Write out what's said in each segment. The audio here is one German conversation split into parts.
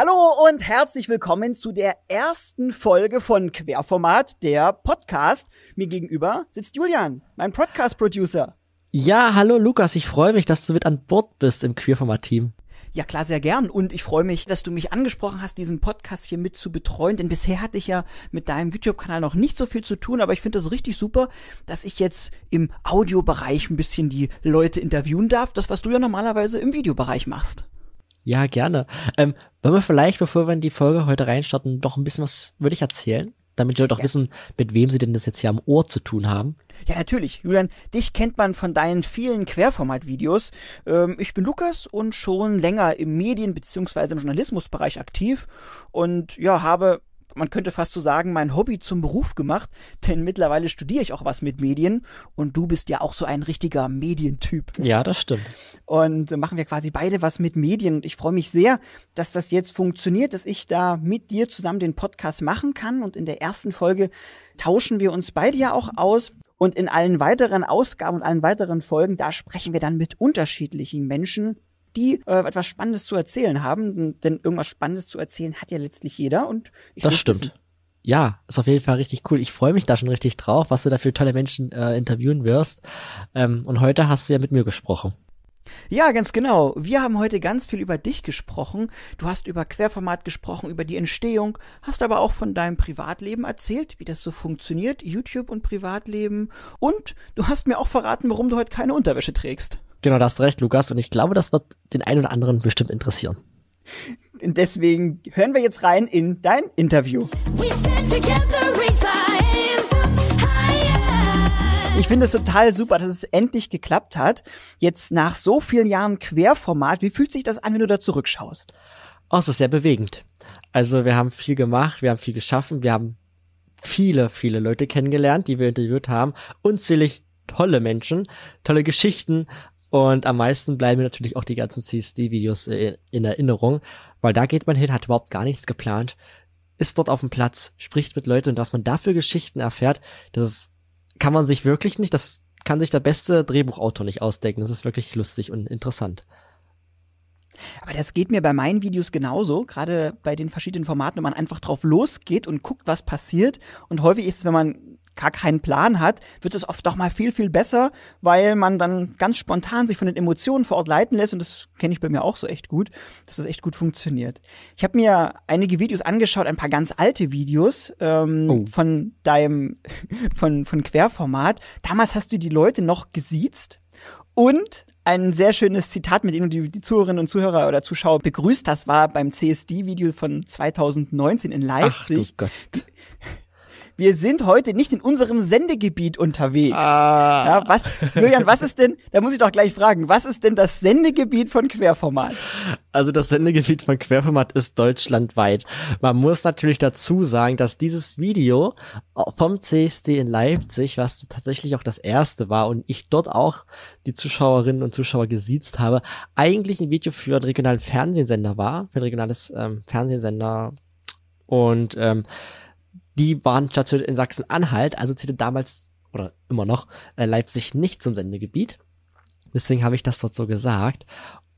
Hallo und herzlich willkommen zu der ersten Folge von Querformat, der Podcast. Mir gegenüber sitzt Julian, mein Podcast-Producer. Ja, hallo Lukas, ich freue mich, dass du mit an Bord bist im querformat team Ja, klar, sehr gern. Und ich freue mich, dass du mich angesprochen hast, diesen Podcast hier mit zu betreuen. Denn bisher hatte ich ja mit deinem YouTube-Kanal noch nicht so viel zu tun, aber ich finde das richtig super, dass ich jetzt im Audiobereich ein bisschen die Leute interviewen darf. Das, was du ja normalerweise im Videobereich machst. Ja, gerne. Ähm, wollen wir vielleicht, bevor wir in die Folge heute reinstarten, doch ein bisschen was würde ich erzählen? Damit die Leute auch ja. wissen, mit wem sie denn das jetzt hier am Ohr zu tun haben. Ja, natürlich. Julian, dich kennt man von deinen vielen Querformat-Videos. Ähm, ich bin Lukas und schon länger im Medien- bzw. im Journalismusbereich aktiv und ja, habe man könnte fast so sagen, mein Hobby zum Beruf gemacht, denn mittlerweile studiere ich auch was mit Medien und du bist ja auch so ein richtiger Medientyp. Ja, das stimmt. Und machen wir quasi beide was mit Medien und ich freue mich sehr, dass das jetzt funktioniert, dass ich da mit dir zusammen den Podcast machen kann und in der ersten Folge tauschen wir uns beide ja auch aus und in allen weiteren Ausgaben und allen weiteren Folgen, da sprechen wir dann mit unterschiedlichen Menschen die äh, etwas Spannendes zu erzählen haben, denn irgendwas Spannendes zu erzählen hat ja letztlich jeder und ich Das stimmt. Ja, ist auf jeden Fall richtig cool. Ich freue mich da schon richtig drauf, was du da für tolle Menschen äh, interviewen wirst. Ähm, und heute hast du ja mit mir gesprochen. Ja, ganz genau. Wir haben heute ganz viel über dich gesprochen. Du hast über Querformat gesprochen, über die Entstehung, hast aber auch von deinem Privatleben erzählt, wie das so funktioniert, YouTube und Privatleben. Und du hast mir auch verraten, warum du heute keine Unterwäsche trägst. Genau, da hast du recht, Lukas. Und ich glaube, das wird den einen oder anderen bestimmt interessieren. Deswegen hören wir jetzt rein in dein Interview. Ich finde es total super, dass es endlich geklappt hat. Jetzt nach so vielen Jahren Querformat, wie fühlt sich das an, wenn du da zurückschaust? Oh, es ist sehr bewegend. Also wir haben viel gemacht, wir haben viel geschaffen, wir haben viele, viele Leute kennengelernt, die wir interviewt haben. Unzählig tolle Menschen, tolle Geschichten und am meisten bleiben mir natürlich auch die ganzen CSD-Videos in, Erinnerung, weil da geht man hin, hat überhaupt gar nichts geplant, ist dort auf dem Platz, spricht mit Leuten und dass man dafür Geschichten erfährt, das kann man sich wirklich nicht, das kann sich der beste Drehbuchautor nicht ausdenken. Das ist wirklich lustig und interessant. Aber das geht mir bei meinen Videos genauso, gerade bei den verschiedenen Formaten, wo man einfach drauf losgeht und guckt, was passiert. Und häufig ist es, wenn man gar keinen Plan hat, wird es oft doch mal viel, viel besser, weil man dann ganz spontan sich von den Emotionen vor Ort leiten lässt. Und das kenne ich bei mir auch so echt gut, dass das echt gut funktioniert. Ich habe mir einige Videos angeschaut, ein paar ganz alte Videos ähm, oh. von deinem, von, von Querformat. Damals hast du die Leute noch gesiezt und ein sehr schönes Zitat, mit dem du die, Zuhörerinnen und Zuhörer oder Zuschauer begrüßt. Das war beim CSD-Video von 2019 in Leipzig. Ach, du Gott wir sind heute nicht in unserem Sendegebiet unterwegs. Ah. Ja, was, Julian, was ist denn, da muss ich doch gleich fragen, was ist denn das Sendegebiet von Querformat? Also das Sendegebiet von Querformat ist deutschlandweit. Man muss natürlich dazu sagen, dass dieses Video vom CSD in Leipzig, was tatsächlich auch das erste war und ich dort auch die Zuschauerinnen und Zuschauer gesiezt habe, eigentlich ein Video für einen regionalen Fernsehsender war, für ein regionales ähm, Fernsehsender. Und ähm, die waren stationiert in Sachsen-Anhalt, also zählte damals oder immer noch äh, Leipzig nicht zum Sendegebiet. Deswegen habe ich das dort so gesagt.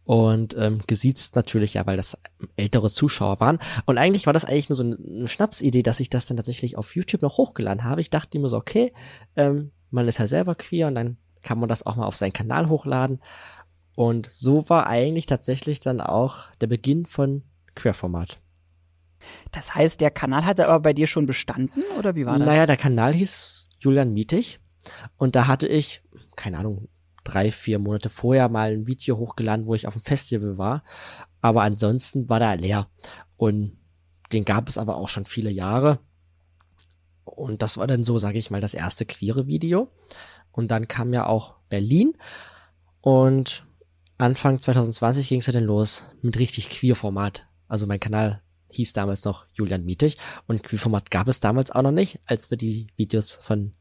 Und ähm, gesiezt natürlich, ja, weil das ältere Zuschauer waren. Und eigentlich war das eigentlich nur so eine, eine Schnapsidee, dass ich das dann tatsächlich auf YouTube noch hochgeladen habe. Ich dachte mir so, okay, ähm, man ist ja selber queer und dann kann man das auch mal auf seinen Kanal hochladen. Und so war eigentlich tatsächlich dann auch der Beginn von Queerformat. Das heißt, der Kanal hatte aber bei dir schon bestanden oder wie war das? Naja, der Kanal hieß Julian Mietig und da hatte ich, keine Ahnung, drei, vier Monate vorher mal ein Video hochgeladen, wo ich auf dem Festival war. Aber ansonsten war der leer. Und den gab es aber auch schon viele Jahre. Und das war dann so, sage ich mal, das erste queere Video. Und dann kam ja auch Berlin. Und Anfang 2020 ging es ja dann los mit richtig queer Format. Also mein Kanal hieß damals noch Julian Mietig und Q-Format gab es damals auch noch nicht, als wir die Videos von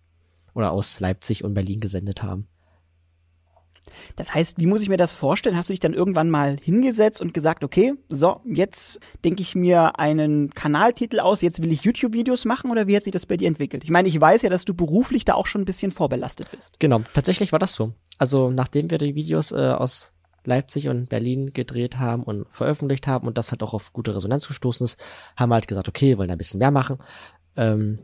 oder aus Leipzig und Berlin gesendet haben. Das heißt, wie muss ich mir das vorstellen? Hast du dich dann irgendwann mal hingesetzt und gesagt, okay, so, jetzt denke ich mir einen Kanaltitel aus, jetzt will ich YouTube-Videos machen oder wie hat sich das bei dir entwickelt? Ich meine, ich weiß ja, dass du beruflich da auch schon ein bisschen vorbelastet bist. Genau, tatsächlich war das so. Also nachdem wir die Videos äh, aus Leipzig und Berlin gedreht haben und veröffentlicht haben und das hat auch auf gute Resonanz gestoßen ist, haben halt gesagt, okay, wir wollen da ein bisschen mehr machen. Ähm,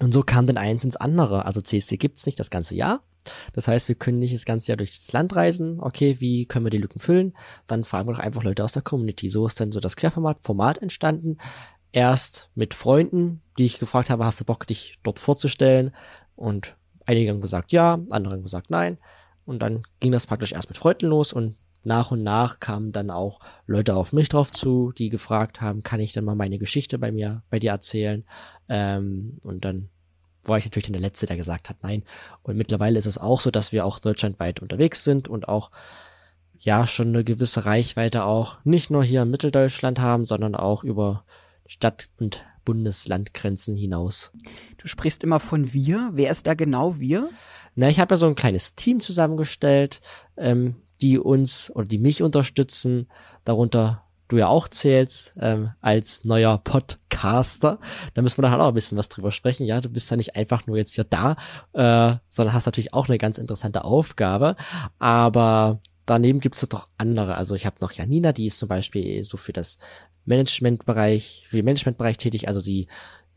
und so kam dann eins ins andere. Also CSC gibt es nicht das ganze Jahr. Das heißt, wir können nicht das ganze Jahr durch das Land reisen. Okay, wie können wir die Lücken füllen? Dann fragen wir doch einfach Leute aus der Community. So ist dann so das Querformat Format entstanden. Erst mit Freunden, die ich gefragt habe, hast du Bock, dich dort vorzustellen? Und einige haben gesagt ja, andere haben gesagt nein. Und dann ging das praktisch erst mit Freunden los und nach und nach kamen dann auch Leute auf mich drauf zu, die gefragt haben, kann ich dann mal meine Geschichte bei mir, bei dir erzählen? Ähm, und dann war ich natürlich dann der Letzte, der gesagt hat, nein. Und mittlerweile ist es auch so, dass wir auch deutschlandweit unterwegs sind und auch ja schon eine gewisse Reichweite auch nicht nur hier in Mitteldeutschland haben, sondern auch über Stadt- und Bundeslandgrenzen hinaus. Du sprichst immer von wir. Wer ist da genau wir? Na, ich habe ja so ein kleines Team zusammengestellt, ähm, die uns oder die mich unterstützen, darunter du ja auch zählst, ähm, als neuer Podcaster. Da müssen wir dann halt auch ein bisschen was drüber sprechen. Ja, du bist ja nicht einfach nur jetzt hier da, äh, sondern hast natürlich auch eine ganz interessante Aufgabe. Aber daneben gibt's es doch andere. Also ich habe noch Janina, die ist zum Beispiel so für das Managementbereich, für den Managementbereich tätig. Also sie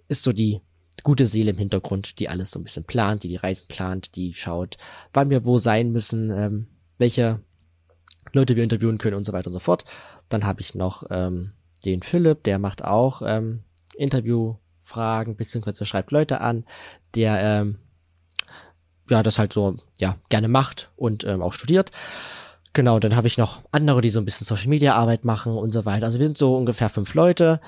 ist so die gute Seele im Hintergrund, die alles so ein bisschen plant, die die Reisen plant, die schaut, wann wir wo sein müssen, ähm, welche Leute wir interviewen können und so weiter und so fort. Dann habe ich noch ähm, den Philipp, der macht auch ähm, Interviewfragen, beziehungsweise schreibt Leute an, der ähm, ja das halt so ja gerne macht und ähm, auch studiert. Genau, dann habe ich noch andere, die so ein bisschen Social Media Arbeit machen und so weiter. Also wir sind so ungefähr fünf Leute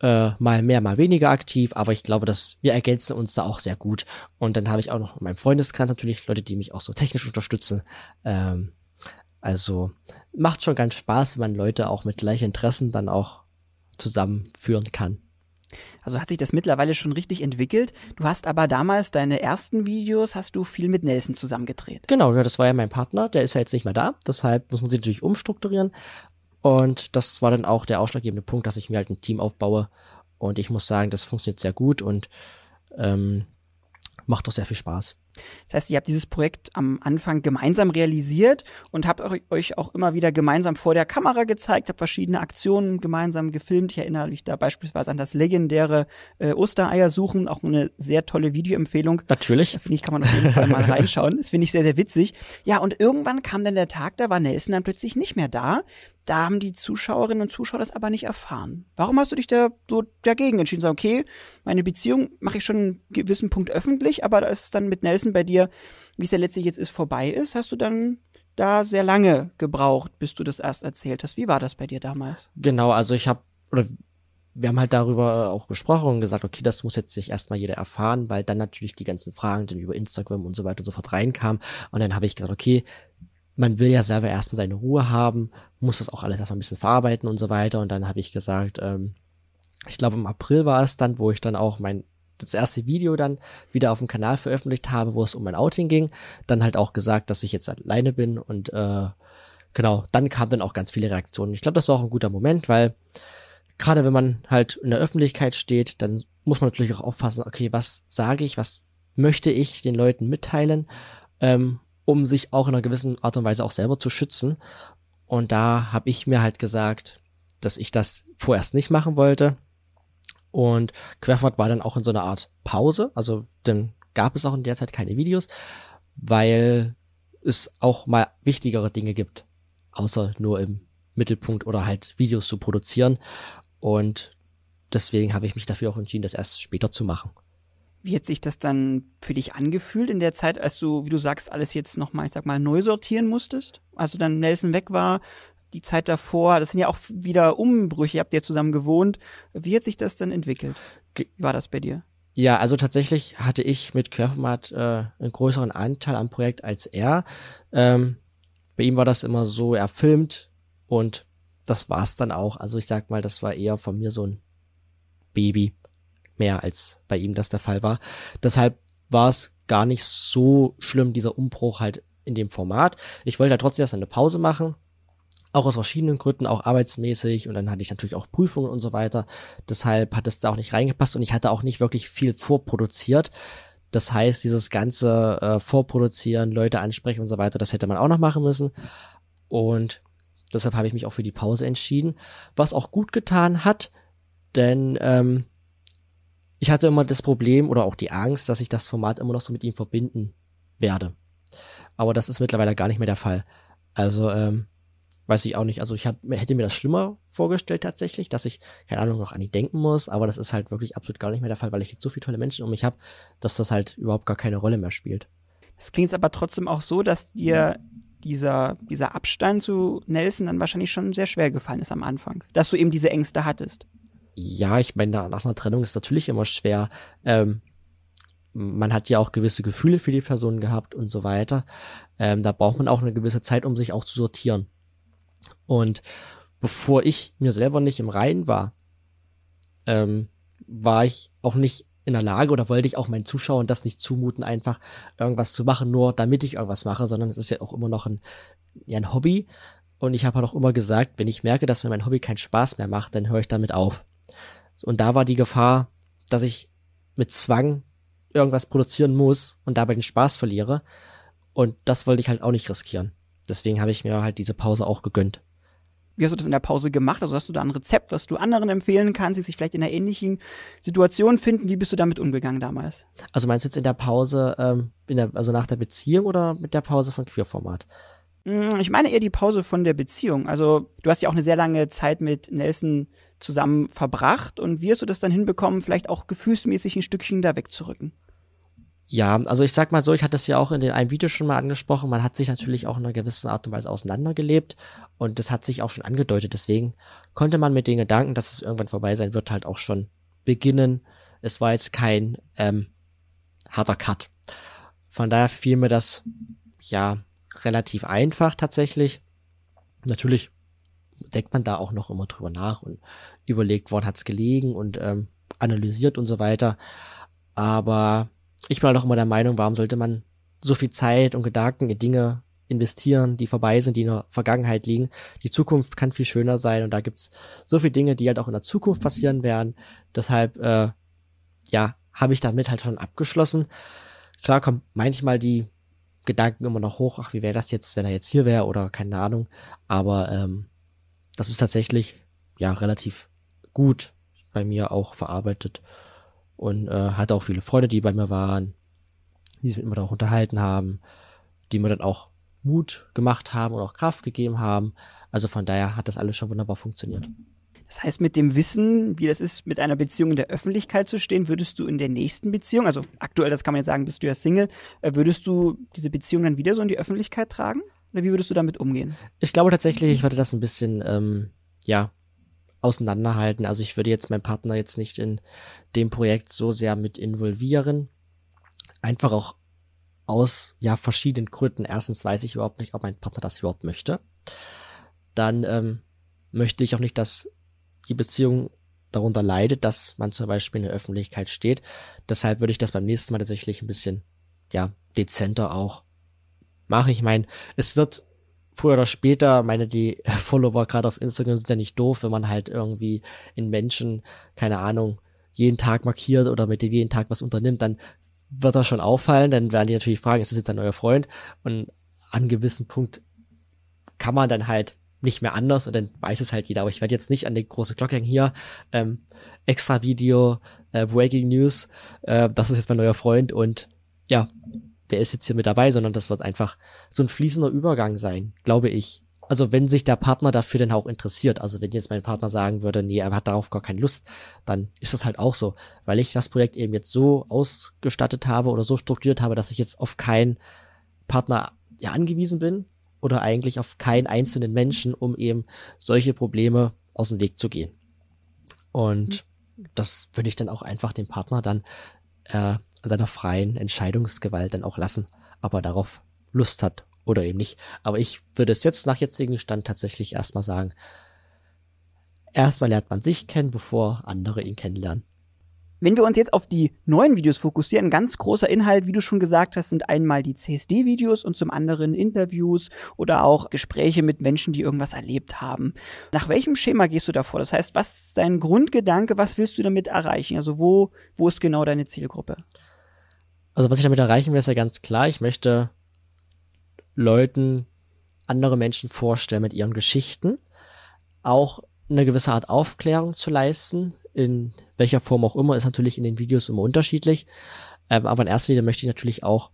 äh, mal mehr, mal weniger aktiv, aber ich glaube, dass wir ergänzen uns da auch sehr gut. Und dann habe ich auch noch in meinem Freundeskreis natürlich Leute, die mich auch so technisch unterstützen. Ähm, also macht schon ganz Spaß, wenn man Leute auch mit gleichen Interessen dann auch zusammenführen kann. Also hat sich das mittlerweile schon richtig entwickelt. Du hast aber damals deine ersten Videos, hast du viel mit Nelson zusammengedreht. Genau, ja, das war ja mein Partner, der ist ja jetzt nicht mehr da. Deshalb muss man sich natürlich umstrukturieren. Und das war dann auch der ausschlaggebende Punkt, dass ich mir halt ein Team aufbaue. Und ich muss sagen, das funktioniert sehr gut und ähm, macht auch sehr viel Spaß. Das heißt, ihr habt dieses Projekt am Anfang gemeinsam realisiert und habt euch auch immer wieder gemeinsam vor der Kamera gezeigt, habt verschiedene Aktionen gemeinsam gefilmt. Ich erinnere mich da beispielsweise an das legendäre äh, Ostereier suchen, auch eine sehr tolle Videoempfehlung. Natürlich. Da finde ich, kann man auf jeden Fall mal reinschauen. Das finde ich sehr, sehr witzig. Ja, und irgendwann kam dann der Tag, da war Nelson dann plötzlich nicht mehr da. Da haben die Zuschauerinnen und Zuschauer das aber nicht erfahren. Warum hast du dich da so dagegen entschieden? Sag, okay, meine Beziehung mache ich schon einen gewissen Punkt öffentlich, aber da ist es dann mit Nelson Essen bei dir, wie es ja letztlich jetzt ist, vorbei ist, hast du dann da sehr lange gebraucht, bis du das erst erzählt hast. Wie war das bei dir damals? Genau, also ich habe, oder wir haben halt darüber auch gesprochen und gesagt, okay, das muss jetzt sich erstmal jeder erfahren, weil dann natürlich die ganzen Fragen dann über Instagram und so weiter und so fort reinkamen. Und dann habe ich gesagt, okay, man will ja selber erstmal seine Ruhe haben, muss das auch alles erstmal ein bisschen verarbeiten und so weiter. Und dann habe ich gesagt, ähm, ich glaube im April war es dann, wo ich dann auch mein das erste Video dann wieder auf dem Kanal veröffentlicht habe, wo es um mein Outing ging. Dann halt auch gesagt, dass ich jetzt alleine bin und äh, genau, dann kamen dann auch ganz viele Reaktionen. Ich glaube, das war auch ein guter Moment, weil gerade wenn man halt in der Öffentlichkeit steht, dann muss man natürlich auch aufpassen, okay, was sage ich, was möchte ich den Leuten mitteilen, ähm, um sich auch in einer gewissen Art und Weise auch selber zu schützen. Und da habe ich mir halt gesagt, dass ich das vorerst nicht machen wollte und Querformat war dann auch in so einer Art Pause, also dann gab es auch in der Zeit keine Videos, weil es auch mal wichtigere Dinge gibt, außer nur im Mittelpunkt oder halt Videos zu produzieren. Und deswegen habe ich mich dafür auch entschieden, das erst später zu machen. Wie hat sich das dann für dich angefühlt in der Zeit, als du, wie du sagst, alles jetzt nochmal, ich sag mal, neu sortieren musstest? Also dann Nelson weg war, die Zeit davor, das sind ja auch wieder Umbrüche, ihr habt ja zusammen gewohnt. Wie hat sich das denn entwickelt? Wie war das bei dir? Ja, also tatsächlich hatte ich mit Querformat äh, einen größeren Anteil am Projekt als er. Ähm, bei ihm war das immer so, er filmt und das war's dann auch. Also ich sag mal, das war eher von mir so ein Baby mehr als bei ihm das der Fall war. Deshalb war es gar nicht so schlimm, dieser Umbruch halt in dem Format. Ich wollte ja halt trotzdem erst eine Pause machen, auch aus verschiedenen Gründen, auch arbeitsmäßig und dann hatte ich natürlich auch Prüfungen und so weiter. Deshalb hat es da auch nicht reingepasst und ich hatte auch nicht wirklich viel vorproduziert. Das heißt, dieses ganze äh, Vorproduzieren, Leute ansprechen und so weiter, das hätte man auch noch machen müssen. Und deshalb habe ich mich auch für die Pause entschieden, was auch gut getan hat, denn ähm, ich hatte immer das Problem oder auch die Angst, dass ich das Format immer noch so mit ihm verbinden werde. Aber das ist mittlerweile gar nicht mehr der Fall. Also ähm, weiß ich auch nicht. Also ich hab, hätte mir das schlimmer vorgestellt tatsächlich, dass ich, keine Ahnung, noch an die denken muss, aber das ist halt wirklich absolut gar nicht mehr der Fall, weil ich jetzt so viele tolle Menschen um mich habe, dass das halt überhaupt gar keine Rolle mehr spielt. Es klingt aber trotzdem auch so, dass dir dieser, dieser Abstand zu Nelson dann wahrscheinlich schon sehr schwer gefallen ist am Anfang, dass du eben diese Ängste hattest. Ja, ich meine, nach einer Trennung ist natürlich immer schwer. Ähm, man hat ja auch gewisse Gefühle für die Person gehabt und so weiter. Ähm, da braucht man auch eine gewisse Zeit, um sich auch zu sortieren. Und bevor ich mir selber nicht im Reinen war, ähm, war ich auch nicht in der Lage oder wollte ich auch meinen Zuschauern das nicht zumuten, einfach irgendwas zu machen, nur damit ich irgendwas mache, sondern es ist ja auch immer noch ein, ja, ein Hobby. Und ich habe halt auch immer gesagt, wenn ich merke, dass mir mein Hobby keinen Spaß mehr macht, dann höre ich damit auf. Und da war die Gefahr, dass ich mit Zwang irgendwas produzieren muss und dabei den Spaß verliere. Und das wollte ich halt auch nicht riskieren. Deswegen habe ich mir halt diese Pause auch gegönnt. Wie hast du das in der Pause gemacht? Also hast du da ein Rezept, was du anderen empfehlen kannst, die sich vielleicht in einer ähnlichen Situation finden? Wie bist du damit umgegangen damals? Also meinst du jetzt in der Pause, ähm, in der, also nach der Beziehung oder mit der Pause von Queerformat? Mm, ich meine eher die Pause von der Beziehung. Also du hast ja auch eine sehr lange Zeit mit Nelson zusammen verbracht und wie hast du das dann hinbekommen, vielleicht auch gefühlsmäßig ein Stückchen da wegzurücken? Ja, also ich sag mal so, ich hatte es ja auch in den einem Video schon mal angesprochen, man hat sich natürlich auch in einer gewissen Art und Weise auseinandergelebt und das hat sich auch schon angedeutet. Deswegen konnte man mit den Gedanken, dass es irgendwann vorbei sein wird, halt auch schon beginnen. Es war jetzt kein ähm, harter Cut. Von daher fiel mir das ja relativ einfach tatsächlich. Natürlich denkt man da auch noch immer drüber nach und überlegt, woran hat's gelegen und ähm, analysiert und so weiter. Aber ich bin halt auch immer der Meinung, warum sollte man so viel Zeit und Gedanken in Dinge investieren, die vorbei sind, die in der Vergangenheit liegen. Die Zukunft kann viel schöner sein und da gibt's so viele Dinge, die halt auch in der Zukunft passieren werden. Deshalb, äh, ja, habe ich damit halt schon abgeschlossen. Klar kommen manchmal die Gedanken immer noch hoch, ach, wie wäre das jetzt, wenn er jetzt hier wäre oder keine Ahnung. Aber ähm, das ist tatsächlich ja relativ gut bei mir auch verarbeitet und äh, hatte auch viele Freunde, die bei mir waren, die sich mit mir dann auch unterhalten haben, die mir dann auch Mut gemacht haben und auch Kraft gegeben haben. Also von daher hat das alles schon wunderbar funktioniert. Das heißt, mit dem Wissen, wie das ist, mit einer Beziehung in der Öffentlichkeit zu stehen, würdest du in der nächsten Beziehung, also aktuell, das kann man jetzt sagen, bist du ja Single, äh, würdest du diese Beziehung dann wieder so in die Öffentlichkeit tragen? Oder wie würdest du damit umgehen? Ich glaube tatsächlich, ich würde das ein bisschen, ähm, ja, auseinanderhalten. Also ich würde jetzt meinen Partner jetzt nicht in dem Projekt so sehr mit involvieren. Einfach auch aus ja verschiedenen Gründen. Erstens weiß ich überhaupt nicht, ob mein Partner das überhaupt möchte. Dann ähm, möchte ich auch nicht, dass die Beziehung darunter leidet, dass man zum Beispiel in der Öffentlichkeit steht. Deshalb würde ich das beim nächsten Mal tatsächlich ein bisschen ja dezenter auch machen. Ich meine, es wird früher oder später, meine, die Follower gerade auf Instagram sind ja nicht doof, wenn man halt irgendwie in Menschen, keine Ahnung, jeden Tag markiert oder mit dem jeden Tag was unternimmt, dann wird das schon auffallen, dann werden die natürlich fragen, ist das jetzt ein neuer Freund? Und an einem gewissen Punkt kann man dann halt nicht mehr anders und dann weiß es halt jeder. Aber ich werde jetzt nicht an die große Glocke hängen hier. Ähm, extra Video, äh, Breaking News, äh, das ist jetzt mein neuer Freund und ja, der ist jetzt hier mit dabei, sondern das wird einfach so ein fließender Übergang sein, glaube ich. Also wenn sich der Partner dafür denn auch interessiert, also wenn jetzt mein Partner sagen würde, nee, er hat darauf gar keine Lust, dann ist das halt auch so, weil ich das Projekt eben jetzt so ausgestattet habe oder so strukturiert habe, dass ich jetzt auf keinen Partner ja, angewiesen bin oder eigentlich auf keinen einzelnen Menschen, um eben solche Probleme aus dem Weg zu gehen. Und das würde ich dann auch einfach dem Partner dann äh, seiner freien Entscheidungsgewalt dann auch lassen, aber darauf Lust hat oder eben nicht. Aber ich würde es jetzt nach jetzigem Stand tatsächlich erstmal sagen, erstmal lernt man sich kennen, bevor andere ihn kennenlernen. Wenn wir uns jetzt auf die neuen Videos fokussieren, ganz großer Inhalt, wie du schon gesagt hast, sind einmal die CSD-Videos und zum anderen Interviews oder auch Gespräche mit Menschen, die irgendwas erlebt haben. Nach welchem Schema gehst du davor? Das heißt, was ist dein Grundgedanke? Was willst du damit erreichen? Also wo, wo ist genau deine Zielgruppe? Also was ich damit erreichen will, ist ja ganz klar, ich möchte Leuten andere Menschen vorstellen mit ihren Geschichten, auch eine gewisse Art Aufklärung zu leisten, in welcher Form auch immer, ist natürlich in den Videos immer unterschiedlich. Ähm, aber in erster Linie möchte ich natürlich auch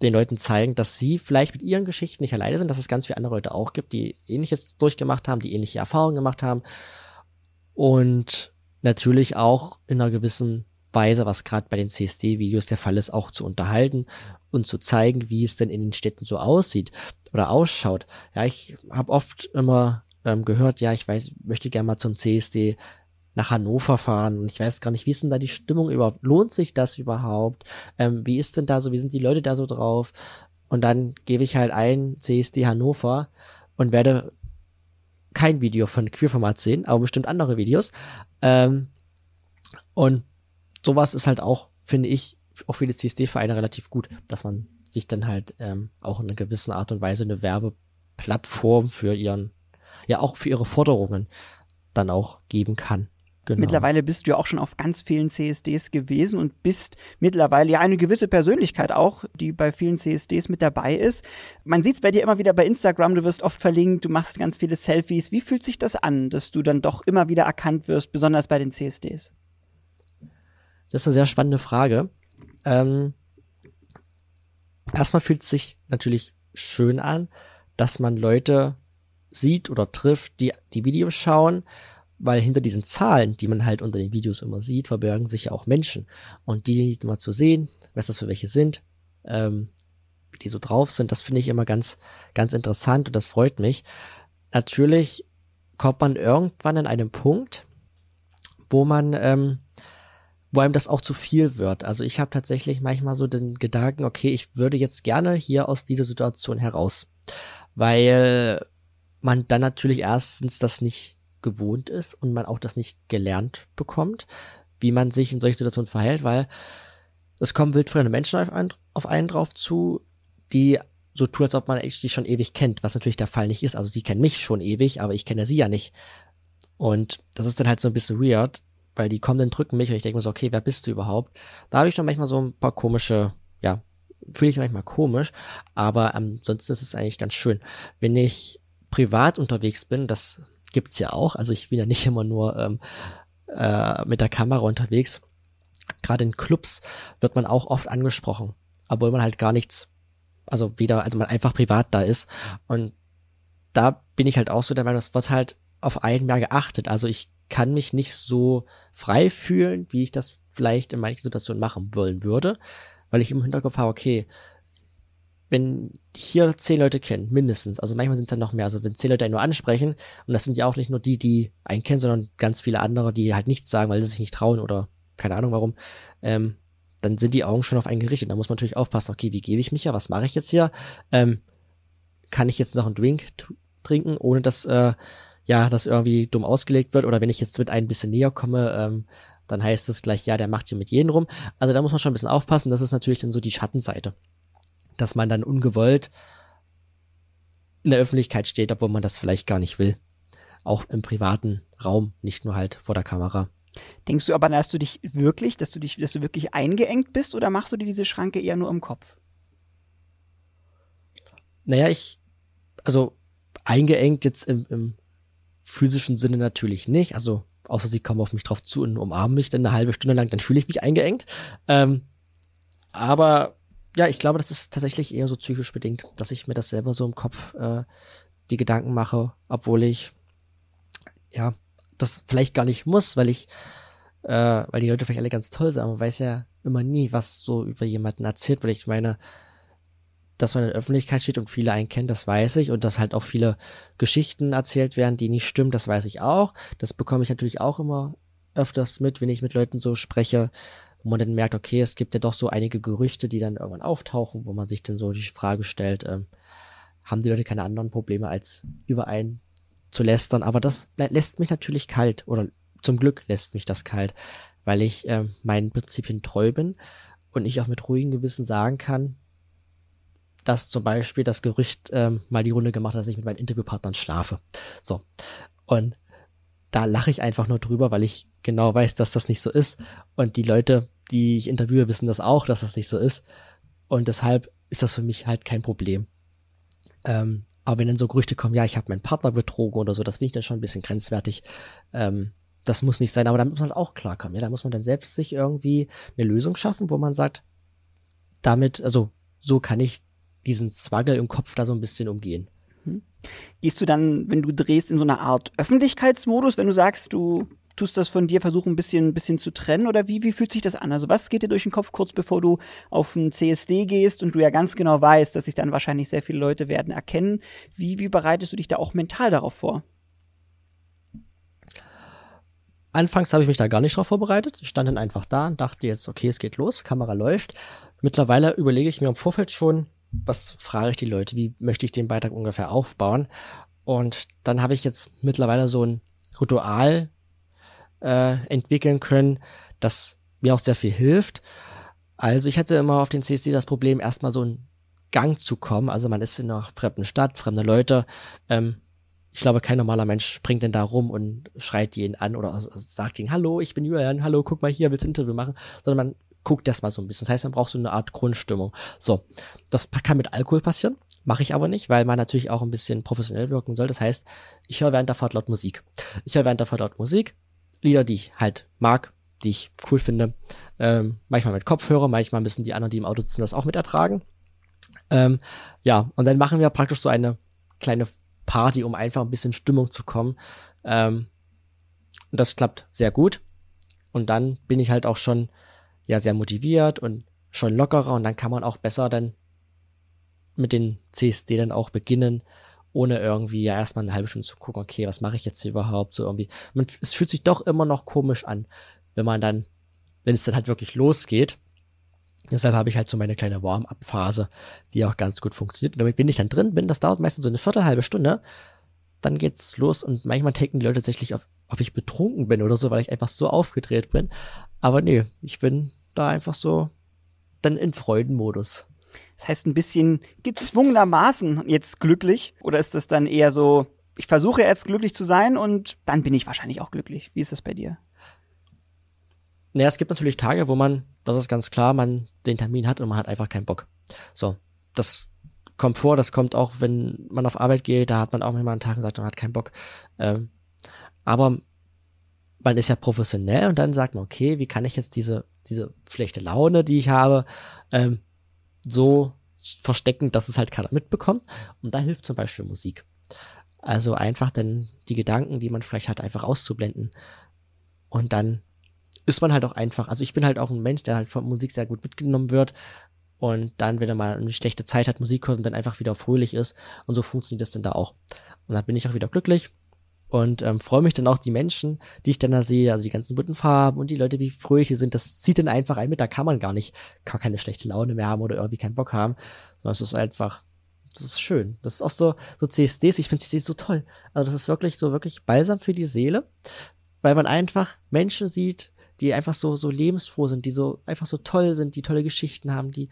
den Leuten zeigen, dass sie vielleicht mit ihren Geschichten nicht alleine sind, dass es ganz viele andere Leute auch gibt, die ähnliches durchgemacht haben, die ähnliche Erfahrungen gemacht haben und natürlich auch in einer gewissen Weise, was gerade bei den CSD-Videos der Fall ist, auch zu unterhalten und zu zeigen, wie es denn in den Städten so aussieht oder ausschaut. Ja, ich habe oft immer ähm, gehört, ja, ich weiß, möchte gerne mal zum CSD nach Hannover fahren und ich weiß gar nicht, wie ist denn da die Stimmung überhaupt? Lohnt sich das überhaupt? Ähm, wie ist denn da so, wie sind die Leute da so drauf? Und dann gebe ich halt ein CSD Hannover und werde kein Video von Queerformat sehen, aber bestimmt andere Videos. Ähm, und sowas ist halt auch, finde ich, auch für die CSD-Vereine relativ gut, dass man sich dann halt ähm, auch in einer gewissen Art und Weise eine Werbeplattform für ihren, ja auch für ihre Forderungen dann auch geben kann. Genau. Mittlerweile bist du ja auch schon auf ganz vielen CSDs gewesen und bist mittlerweile ja eine gewisse Persönlichkeit auch, die bei vielen CSDs mit dabei ist. Man sieht es bei dir immer wieder bei Instagram, du wirst oft verlinkt, du machst ganz viele Selfies. Wie fühlt sich das an, dass du dann doch immer wieder erkannt wirst, besonders bei den CSDs? Das ist eine sehr spannende Frage. Ähm, erstmal fühlt es sich natürlich schön an, dass man Leute sieht oder trifft, die die Videos schauen, weil hinter diesen Zahlen, die man halt unter den Videos immer sieht, verbergen sich ja auch Menschen. Und die mal zu sehen, was das für welche sind, ähm, die so drauf sind, das finde ich immer ganz, ganz interessant und das freut mich. Natürlich kommt man irgendwann an einen Punkt, wo man ähm, wo einem das auch zu viel wird. Also ich habe tatsächlich manchmal so den Gedanken, okay, ich würde jetzt gerne hier aus dieser Situation heraus, weil man dann natürlich erstens das nicht gewohnt ist und man auch das nicht gelernt bekommt, wie man sich in solchen Situationen verhält, weil es kommen wildfremde Menschen auf einen, auf einen drauf zu, die so tun, als ob man sie schon ewig kennt, was natürlich der Fall nicht ist. Also sie kennen mich schon ewig, aber ich kenne sie ja nicht. Und das ist dann halt so ein bisschen weird, weil die kommen dann drücken mich und ich denke mir so, okay, wer bist du überhaupt? Da habe ich schon manchmal so ein paar komische, ja, fühle ich manchmal komisch, aber ansonsten ähm, ist es eigentlich ganz schön. Wenn ich privat unterwegs bin, das gibt's ja auch, also ich bin ja nicht immer nur ähm, äh, mit der Kamera unterwegs. Gerade in Clubs wird man auch oft angesprochen, obwohl man halt gar nichts, also wieder, also man einfach privat da ist. Und da bin ich halt auch so der Meinung, es wird halt auf einen mehr geachtet. Also ich kann mich nicht so frei fühlen, wie ich das vielleicht in manchen Situationen machen wollen würde, weil ich im Hinterkopf habe, okay, wenn hier zehn Leute kennen, mindestens, also manchmal sind es dann noch mehr, also wenn zehn Leute einen nur ansprechen, und das sind ja auch nicht nur die, die einen kennen, sondern ganz viele andere, die halt nichts sagen, weil sie sich nicht trauen oder keine Ahnung warum, ähm, dann sind die Augen schon auf einen gerichtet. Da muss man natürlich aufpassen, okay, wie gebe ich mich ja, was mache ich jetzt hier? Ähm, kann ich jetzt noch einen Drink trinken, ohne dass äh, ja, das irgendwie dumm ausgelegt wird oder wenn ich jetzt mit einem bisschen näher komme, ähm, dann heißt es gleich, ja, der macht hier mit jedem rum. Also da muss man schon ein bisschen aufpassen. Das ist natürlich dann so die Schattenseite, dass man dann ungewollt in der Öffentlichkeit steht, obwohl man das vielleicht gar nicht will. Auch im privaten Raum, nicht nur halt vor der Kamera. Denkst du aber, dass du dich wirklich, dass du dich, dass du wirklich eingeengt bist oder machst du dir diese Schranke eher nur im Kopf? Naja, ich, also eingeengt jetzt im, im physischen Sinne natürlich nicht. Also außer sie kommen auf mich drauf zu und umarmen mich dann eine halbe Stunde lang, dann fühle ich mich eingeengt. Ähm, aber ja, ich glaube, das ist tatsächlich eher so psychisch bedingt, dass ich mir das selber so im Kopf äh, die Gedanken mache, obwohl ich ja das vielleicht gar nicht muss, weil ich, äh, weil die Leute vielleicht alle ganz toll sind, man weiß ja immer nie, was so über jemanden erzählt wird. Ich meine, dass man in der Öffentlichkeit steht und viele einen kennen, das weiß ich. Und dass halt auch viele Geschichten erzählt werden, die nicht stimmen, das weiß ich auch. Das bekomme ich natürlich auch immer öfters mit, wenn ich mit Leuten so spreche, wo man dann merkt, okay, es gibt ja doch so einige Gerüchte, die dann irgendwann auftauchen, wo man sich dann so die Frage stellt, ähm, haben die Leute keine anderen Probleme, als über einen zu lästern. Aber das lässt mich natürlich kalt oder zum Glück lässt mich das kalt, weil ich äh, meinen Prinzipien treu bin und ich auch mit ruhigem Gewissen sagen kann, dass zum Beispiel das Gerücht ähm, mal die Runde gemacht hat, dass ich mit meinen Interviewpartnern schlafe. So. Und da lache ich einfach nur drüber, weil ich genau weiß, dass das nicht so ist. Und die Leute, die ich interviewe, wissen das auch, dass das nicht so ist. Und deshalb ist das für mich halt kein Problem. Ähm, aber wenn dann so Gerüchte kommen, ja, ich habe meinen Partner betrogen oder so, das finde ich dann schon ein bisschen grenzwertig. Ähm, das muss nicht sein, aber da muss man halt auch klarkommen. Ja? Da muss man dann selbst sich irgendwie eine Lösung schaffen, wo man sagt, damit, also so kann ich diesen Zwaggel im Kopf da so ein bisschen umgehen. Hm. Gehst du dann, wenn du drehst, in so eine Art Öffentlichkeitsmodus, wenn du sagst, du tust das von dir, versuchen ein bisschen, ein bisschen zu trennen oder wie, wie fühlt sich das an? Also was geht dir durch den Kopf kurz bevor du auf ein CSD gehst und du ja ganz genau weißt, dass sich dann wahrscheinlich sehr viele Leute werden erkennen. Wie, wie bereitest du dich da auch mental darauf vor? Anfangs habe ich mich da gar nicht drauf vorbereitet. Ich stand dann einfach da und dachte jetzt, okay, es geht los, Kamera läuft. Mittlerweile überlege ich mir im Vorfeld schon, was frage ich die Leute, wie möchte ich den Beitrag ungefähr aufbauen. Und dann habe ich jetzt mittlerweile so ein Ritual äh, entwickeln können, das mir auch sehr viel hilft. Also ich hatte immer auf den CSD das Problem, erstmal so einen Gang zu kommen. Also man ist in einer fremden Stadt, fremde Leute. Ähm, ich glaube, kein normaler Mensch springt denn da rum und schreit jeden an oder sagt ihnen, hallo, ich bin Julian, hallo, guck mal hier, willst du ein Interview machen? Sondern man guckt das mal so ein bisschen. Das heißt, man braucht so eine Art Grundstimmung. So, das kann mit Alkohol passieren, mache ich aber nicht, weil man natürlich auch ein bisschen professionell wirken soll. Das heißt, ich höre während der Fahrt laut Musik. Ich höre während der Fahrt laut Musik, Lieder, die ich halt mag, die ich cool finde. Ähm, manchmal mit Kopfhörer, manchmal müssen die anderen, die im Auto sitzen, das auch mit ertragen. Ähm, ja, und dann machen wir praktisch so eine kleine Party, um einfach ein bisschen Stimmung zu kommen. Ähm, und das klappt sehr gut. Und dann bin ich halt auch schon ja sehr motiviert und schon lockerer und dann kann man auch besser dann mit den CSD dann auch beginnen, ohne irgendwie ja erstmal eine halbe Stunde zu gucken, okay, was mache ich jetzt überhaupt so irgendwie. Man, es fühlt sich doch immer noch komisch an, wenn man dann, wenn es dann halt wirklich losgeht. Deshalb habe ich halt so meine kleine Warm-up-Phase, die auch ganz gut funktioniert. Wenn ich dann drin bin, das dauert meistens so eine Viertelhalbe Stunde, dann geht's los und manchmal denken die Leute tatsächlich, auf, ob ich betrunken bin oder so, weil ich einfach so aufgedreht bin. Aber nee, ich bin da einfach so dann in Freudenmodus. Das heißt, ein bisschen gezwungenermaßen jetzt glücklich? Oder ist das dann eher so, ich versuche erst glücklich zu sein und dann bin ich wahrscheinlich auch glücklich? Wie ist das bei dir? Naja, es gibt natürlich Tage, wo man, das ist ganz klar, man den Termin hat und man hat einfach keinen Bock. So, das kommt vor, das kommt auch, wenn man auf Arbeit geht, da hat man auch manchmal einen Tag und sagt, man hat keinen Bock. Ähm, aber man ist ja professionell und dann sagt man, okay, wie kann ich jetzt diese, diese schlechte Laune, die ich habe, ähm, so verstecken, dass es halt keiner mitbekommt. Und da hilft zum Beispiel Musik. Also einfach dann die Gedanken, die man vielleicht hat, einfach auszublenden. Und dann ist man halt auch einfach. Also ich bin halt auch ein Mensch, der halt von Musik sehr gut mitgenommen wird. Und dann, wenn er mal eine schlechte Zeit hat, Musik hört und dann einfach wieder fröhlich ist. Und so funktioniert das dann da auch. Und dann bin ich auch wieder glücklich und ähm, freue mich dann auch die Menschen, die ich dann da sehe, also die ganzen bunten Farben und die Leute, wie fröhlich sie sind, das zieht dann einfach ein mit, da kann man gar nicht, gar keine schlechte Laune mehr haben oder irgendwie keinen Bock haben, sondern es ist einfach, das ist schön. Das ist auch so, so CSDs, ich finde CSDs so toll. Also das ist wirklich so, wirklich balsam für die Seele, weil man einfach Menschen sieht, die einfach so, so lebensfroh sind, die so, einfach so toll sind, die tolle Geschichten haben, die,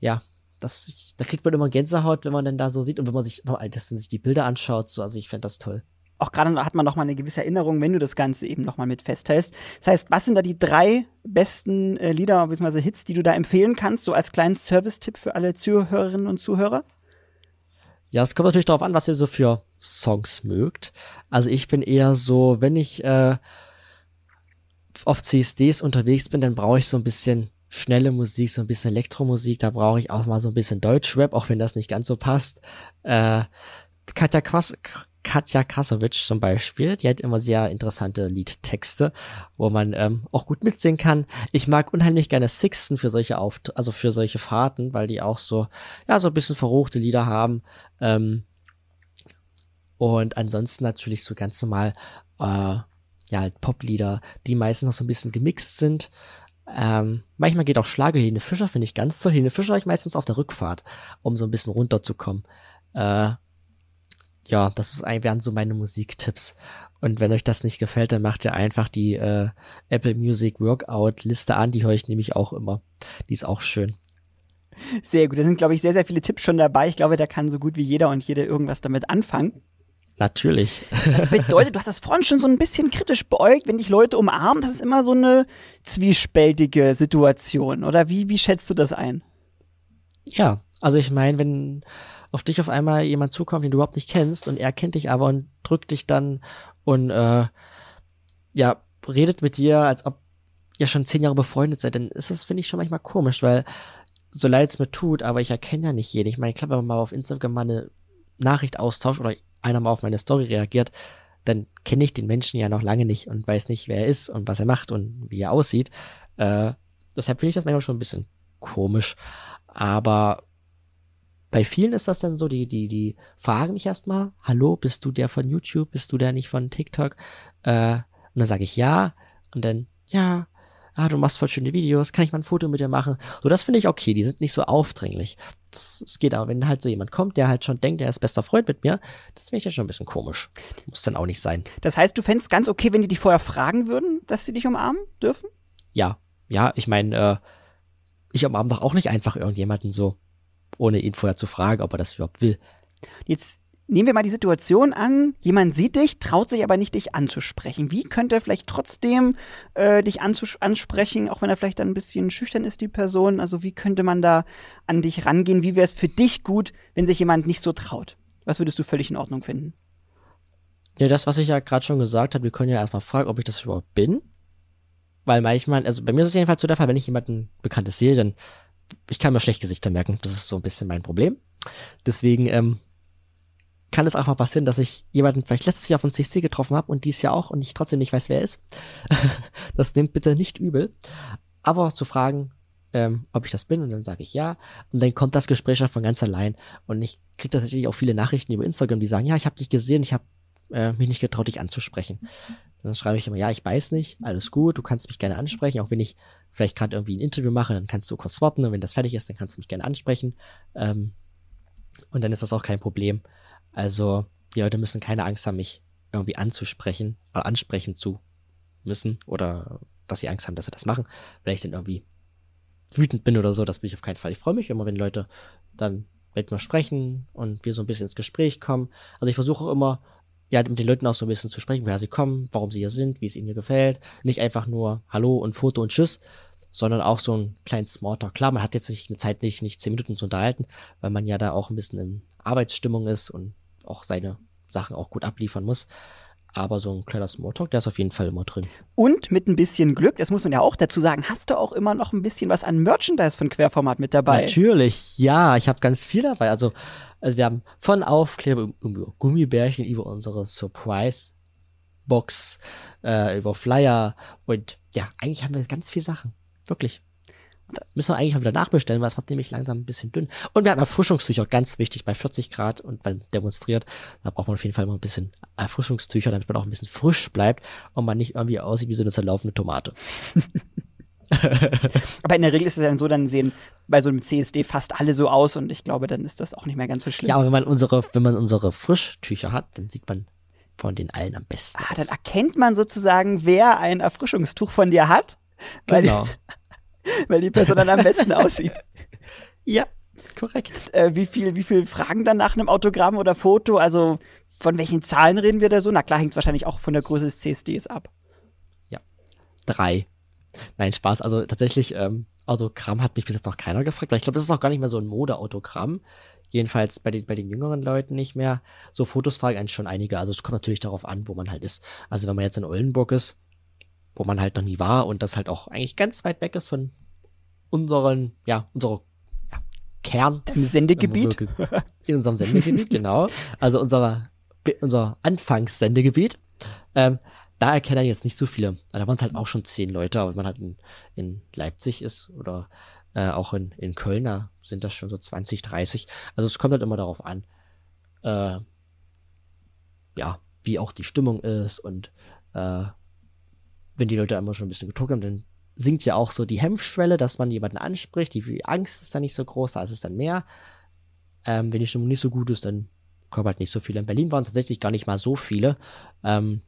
ja, das, da kriegt man immer Gänsehaut, wenn man dann da so sieht und wenn man sich, oh, das sind sich die Bilder anschaut, so, also ich fände das toll auch gerade hat man nochmal eine gewisse Erinnerung, wenn du das Ganze eben nochmal mit festhältst. Das heißt, was sind da die drei besten äh, Lieder bzw. Hits, die du da empfehlen kannst, so als kleinen Service-Tipp für alle Zuhörerinnen und Zuhörer? Ja, es kommt natürlich darauf an, was ihr so für Songs mögt. Also ich bin eher so, wenn ich äh, auf CSDs unterwegs bin, dann brauche ich so ein bisschen schnelle Musik, so ein bisschen Elektromusik. Da brauche ich auch mal so ein bisschen Deutschrap, auch wenn das nicht ganz so passt. Äh, Katja, Kwas Katja Kasowitsch zum Beispiel, die hat immer sehr interessante Liedtexte, wo man ähm, auch gut mitsingen kann. Ich mag unheimlich gerne Sixten für solche Auft also für solche Fahrten, weil die auch so, ja, so ein bisschen verruchte Lieder haben. Ähm, und ansonsten natürlich so ganz normal, äh, ja, halt Poplieder, die meistens noch so ein bisschen gemixt sind. Ähm, manchmal geht auch Schlager Helene Fischer, finde ich ganz toll. Helene Fischer ich meistens auf der Rückfahrt, um so ein bisschen runterzukommen. Äh, ja, das ist, wären so meine Musiktipps. Und wenn euch das nicht gefällt, dann macht ihr einfach die äh, Apple Music Workout Liste an. Die höre ich nämlich auch immer. Die ist auch schön. Sehr gut. Da sind, glaube ich, sehr, sehr viele Tipps schon dabei. Ich glaube, da kann so gut wie jeder und jede irgendwas damit anfangen. Natürlich. Das bedeutet, du hast das vorhin schon so ein bisschen kritisch beäugt, wenn dich Leute umarmen, das ist immer so eine zwiespältige Situation, oder? Wie, wie schätzt du das ein? Ja, also ich meine, wenn auf dich auf einmal jemand zukommt, den du überhaupt nicht kennst und er kennt dich aber und drückt dich dann und äh, ja, redet mit dir, als ob ihr schon zehn Jahre befreundet seid, dann ist das, finde ich, schon manchmal komisch, weil so leid es mir tut, aber ich erkenne ja nicht jeden. Ich meine, klar, wenn man mal auf Instagram mal eine Nachricht austauscht oder einer mal auf meine Story reagiert, dann kenne ich den Menschen ja noch lange nicht und weiß nicht, wer er ist und was er macht und wie er aussieht. Äh, deshalb finde ich das manchmal schon ein bisschen komisch. Aber bei vielen ist das dann so, die, die, die fragen mich erstmal, hallo, bist du der von YouTube, bist du der nicht von TikTok? Äh, und dann sage ich ja. Und dann, ja, ah, du machst voll schöne Videos, kann ich mal ein Foto mit dir machen? So, das finde ich okay, die sind nicht so aufdringlich. Es geht aber, wenn halt so jemand kommt, der halt schon denkt, er ist bester Freund mit mir, das finde ich ja schon ein bisschen komisch. Muss dann auch nicht sein. Das heißt, du fändest ganz okay, wenn die dich vorher fragen würden, dass sie dich umarmen dürfen? Ja, ja, ich meine, äh, ich umarme doch auch nicht einfach irgendjemanden so ohne ihn vorher zu fragen, ob er das überhaupt will. Jetzt nehmen wir mal die Situation an, jemand sieht dich, traut sich aber nicht, dich anzusprechen. Wie könnte er vielleicht trotzdem äh, dich ansprechen, auch wenn er vielleicht dann ein bisschen schüchtern ist, die Person? Also wie könnte man da an dich rangehen? Wie wäre es für dich gut, wenn sich jemand nicht so traut? Was würdest du völlig in Ordnung finden? Ja, das, was ich ja gerade schon gesagt habe, wir können ja erstmal fragen, ob ich das überhaupt bin. Weil manchmal, also bei mir ist es jedenfalls so der Fall, wenn ich jemanden Bekanntes sehe, dann ich kann mir schlecht Gesichter merken. Das ist so ein bisschen mein Problem. Deswegen ähm, kann es auch mal passieren, dass ich jemanden vielleicht letztes Jahr von CC getroffen habe und dies Jahr auch und ich trotzdem nicht weiß, wer ist. das nimmt bitte nicht übel. Aber zu fragen, ähm, ob ich das bin und dann sage ich ja. Und dann kommt das Gespräch schon halt von ganz allein. Und ich kriege tatsächlich auch viele Nachrichten über Instagram, die sagen, ja, ich habe dich gesehen, ich habe äh, mich nicht getraut, dich anzusprechen dann schreibe ich immer, ja, ich weiß nicht, alles gut, du kannst mich gerne ansprechen, auch wenn ich vielleicht gerade irgendwie ein Interview mache, dann kannst du kurz warten und wenn das fertig ist, dann kannst du mich gerne ansprechen. Ähm, und dann ist das auch kein Problem. Also die Leute müssen keine Angst haben, mich irgendwie anzusprechen oder äh, ansprechen zu müssen oder dass sie Angst haben, dass sie das machen, weil ich dann irgendwie wütend bin oder so, das will ich auf keinen Fall. Ich freue mich immer, wenn Leute dann mit mir sprechen und wir so ein bisschen ins Gespräch kommen. Also ich versuche auch immer, ja, mit den Leuten auch so ein bisschen zu sprechen, woher sie kommen, warum sie hier sind, wie es ihnen hier gefällt. Nicht einfach nur Hallo und Foto und Tschüss, sondern auch so einen kleinen Smalltalk. Klar, man hat jetzt nicht eine Zeit, nicht, nicht zehn Minuten zu unterhalten, weil man ja da auch ein bisschen in Arbeitsstimmung ist und auch seine Sachen auch gut abliefern muss. Aber so ein kleiner Smalltalk, der ist auf jeden Fall immer drin. Und mit ein bisschen Glück, das muss man ja auch dazu sagen, hast du auch immer noch ein bisschen was an Merchandise von Querformat mit dabei? Natürlich, ja, ich habe ganz viel dabei. Also, also wir haben von Aufkleber über Gummibärchen, über unsere Surprise Box, äh, über Flyer und ja, eigentlich haben wir ganz viele Sachen. Wirklich da müssen wir eigentlich mal wieder nachbestellen, weil es wird nämlich langsam ein bisschen dünn. Und wir haben Erfrischungstücher, ganz wichtig, bei 40 Grad und man demonstriert, da braucht man auf jeden Fall immer ein bisschen Erfrischungstücher, damit man auch ein bisschen frisch bleibt und man nicht irgendwie aussieht wie so eine zerlaufende Tomate. Aber in der Regel ist es dann so, dann sehen bei so einem CSD fast alle so aus und ich glaube, dann ist das auch nicht mehr ganz so schlimm. Ja, aber wenn man unsere, wenn man unsere Frischtücher hat, dann sieht man von den allen am besten. Ah, aus. dann erkennt man sozusagen, wer ein Erfrischungstuch von dir hat. genau. weil die Person dann am besten aussieht. Ja, korrekt. Äh, wie viele wie viel Fragen dann nach einem Autogramm oder Foto? Also von welchen Zahlen reden wir da so? Na klar, hängt es wahrscheinlich auch von der Größe des CSDs ab. Ja, drei. Nein, Spaß. Also tatsächlich, ähm, Autogramm hat mich bis jetzt noch keiner gefragt. Ich glaube, das ist auch gar nicht mehr so ein Mode-Autogramm. Jedenfalls bei den, bei den jüngeren Leuten nicht mehr. So Fotos fragen eigentlich schon einige. Also es kommt natürlich darauf an, wo man halt ist. Also wenn man jetzt in Oldenburg ist, wo man halt noch nie war und das halt auch eigentlich ganz weit weg ist von unseren, ja, unserer ja, Kern. Im Sendegebiet? In unserem Sendegebiet, genau. Also unserer, unser Anfangssendegebiet. Ähm, da erkennen jetzt nicht so viele. da waren es halt auch schon zehn Leute, aber wenn man halt in, in Leipzig ist oder äh, auch in, in Köln, da sind das schon so 20, 30. Also es kommt halt immer darauf an, äh, ja, wie auch die Stimmung ist und äh, wenn die Leute immer schon ein bisschen getrunken haben, dann sinkt ja auch so die Hemmschwelle, dass man jemanden anspricht. Die Angst ist dann nicht so groß, da ist es dann mehr. Ähm, wenn die Stimmung nicht so gut ist, dann kommen halt nicht so viele. In Berlin waren tatsächlich gar nicht mal so viele. Ähm,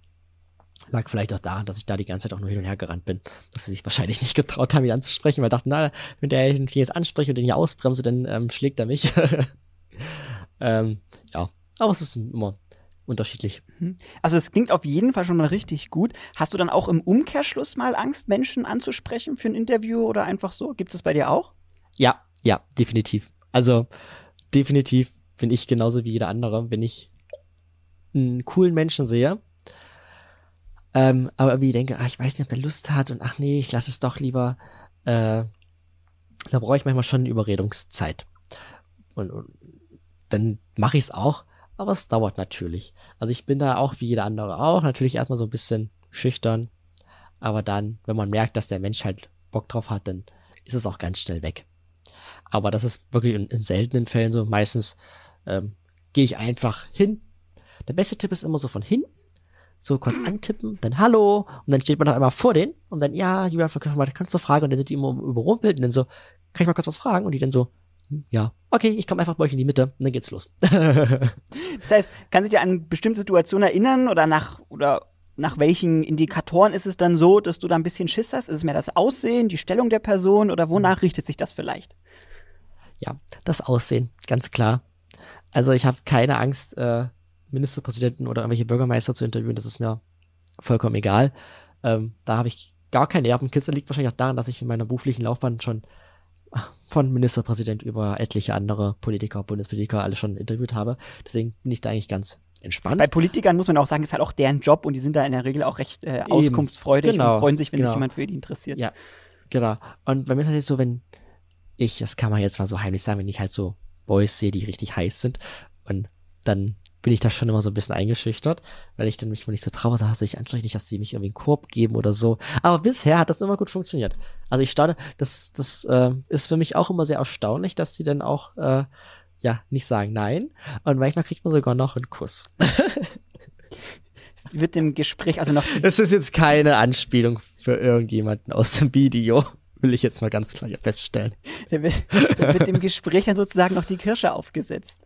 lag vielleicht auch daran, dass ich da die ganze Zeit auch nur hin und her gerannt bin. Dass sie sich wahrscheinlich nicht getraut haben, ihn anzusprechen, weil dachten, na, wenn der ihn jetzt anspricht und den hier ausbremse, dann ähm, schlägt er mich. ähm, ja, aber es ist immer unterschiedlich. Mhm. Also es klingt auf jeden Fall schon mal richtig gut. Hast du dann auch im Umkehrschluss mal Angst, Menschen anzusprechen für ein Interview oder einfach so? Gibt es das bei dir auch? Ja, ja, definitiv. Also definitiv bin ich genauso wie jeder andere, wenn ich einen coolen Menschen sehe, ähm, aber irgendwie denke, ach, ich weiß nicht, ob der Lust hat und ach nee, ich lasse es doch lieber. Äh, da brauche ich manchmal schon eine Überredungszeit. Und, und dann mache ich es auch, aber es dauert natürlich. Also ich bin da auch wie jeder andere auch, natürlich erstmal so ein bisschen schüchtern, aber dann, wenn man merkt, dass der Mensch halt Bock drauf hat, dann ist es auch ganz schnell weg. Aber das ist wirklich in, in seltenen Fällen so. Meistens ähm, gehe ich einfach hin. Der beste Tipp ist immer so von hinten, so kurz antippen, dann Hallo und dann steht man noch einmal vor denen und dann, ja, Julian von Köffermann, kannst du fragen? Und dann sind die immer überrumpelt und dann so, kann ich mal kurz was fragen? Und die dann so, ja, okay, ich komme einfach bei euch in die Mitte und dann geht's los. das heißt, kannst du dich an bestimmte Situationen erinnern oder nach oder nach welchen Indikatoren ist es dann so, dass du da ein bisschen Schiss hast? Ist es mehr das Aussehen, die Stellung der Person oder wonach richtet sich das vielleicht? Ja, das Aussehen, ganz klar. Also ich habe keine Angst, äh, Ministerpräsidenten oder irgendwelche Bürgermeister zu interviewen, das ist mir vollkommen egal. Ähm, da habe ich gar keinen Nervenkitzel, liegt wahrscheinlich auch daran, dass ich in meiner beruflichen Laufbahn schon von Ministerpräsident über etliche andere Politiker, Bundespolitiker, alle schon interviewt habe. Deswegen bin ich da eigentlich ganz entspannt. Bei Politikern muss man auch sagen, ist halt auch deren Job und die sind da in der Regel auch recht äh, auskunftsfreudig genau, und freuen sich, wenn genau. sich jemand für die interessiert. Ja, genau. Und bei mir ist es halt so, wenn ich, das kann man jetzt mal so heimlich sagen, wenn ich halt so Boys sehe, die richtig heiß sind und dann bin ich da schon immer so ein bisschen eingeschüchtert, weil ich dann mich mal nicht so traue, sage, also ich anspreche nicht, dass sie mich irgendwie einen Korb geben oder so. Aber bisher hat das immer gut funktioniert. Also ich staune, das, das äh, ist für mich auch immer sehr erstaunlich, dass sie dann auch äh, ja nicht sagen nein. Und manchmal kriegt man sogar noch einen Kuss. Wird dem Gespräch also noch. Es ist jetzt keine Anspielung für irgendjemanden aus dem Video will ich jetzt mal ganz klar feststellen. Da wird dem Gespräch dann sozusagen noch die Kirsche aufgesetzt.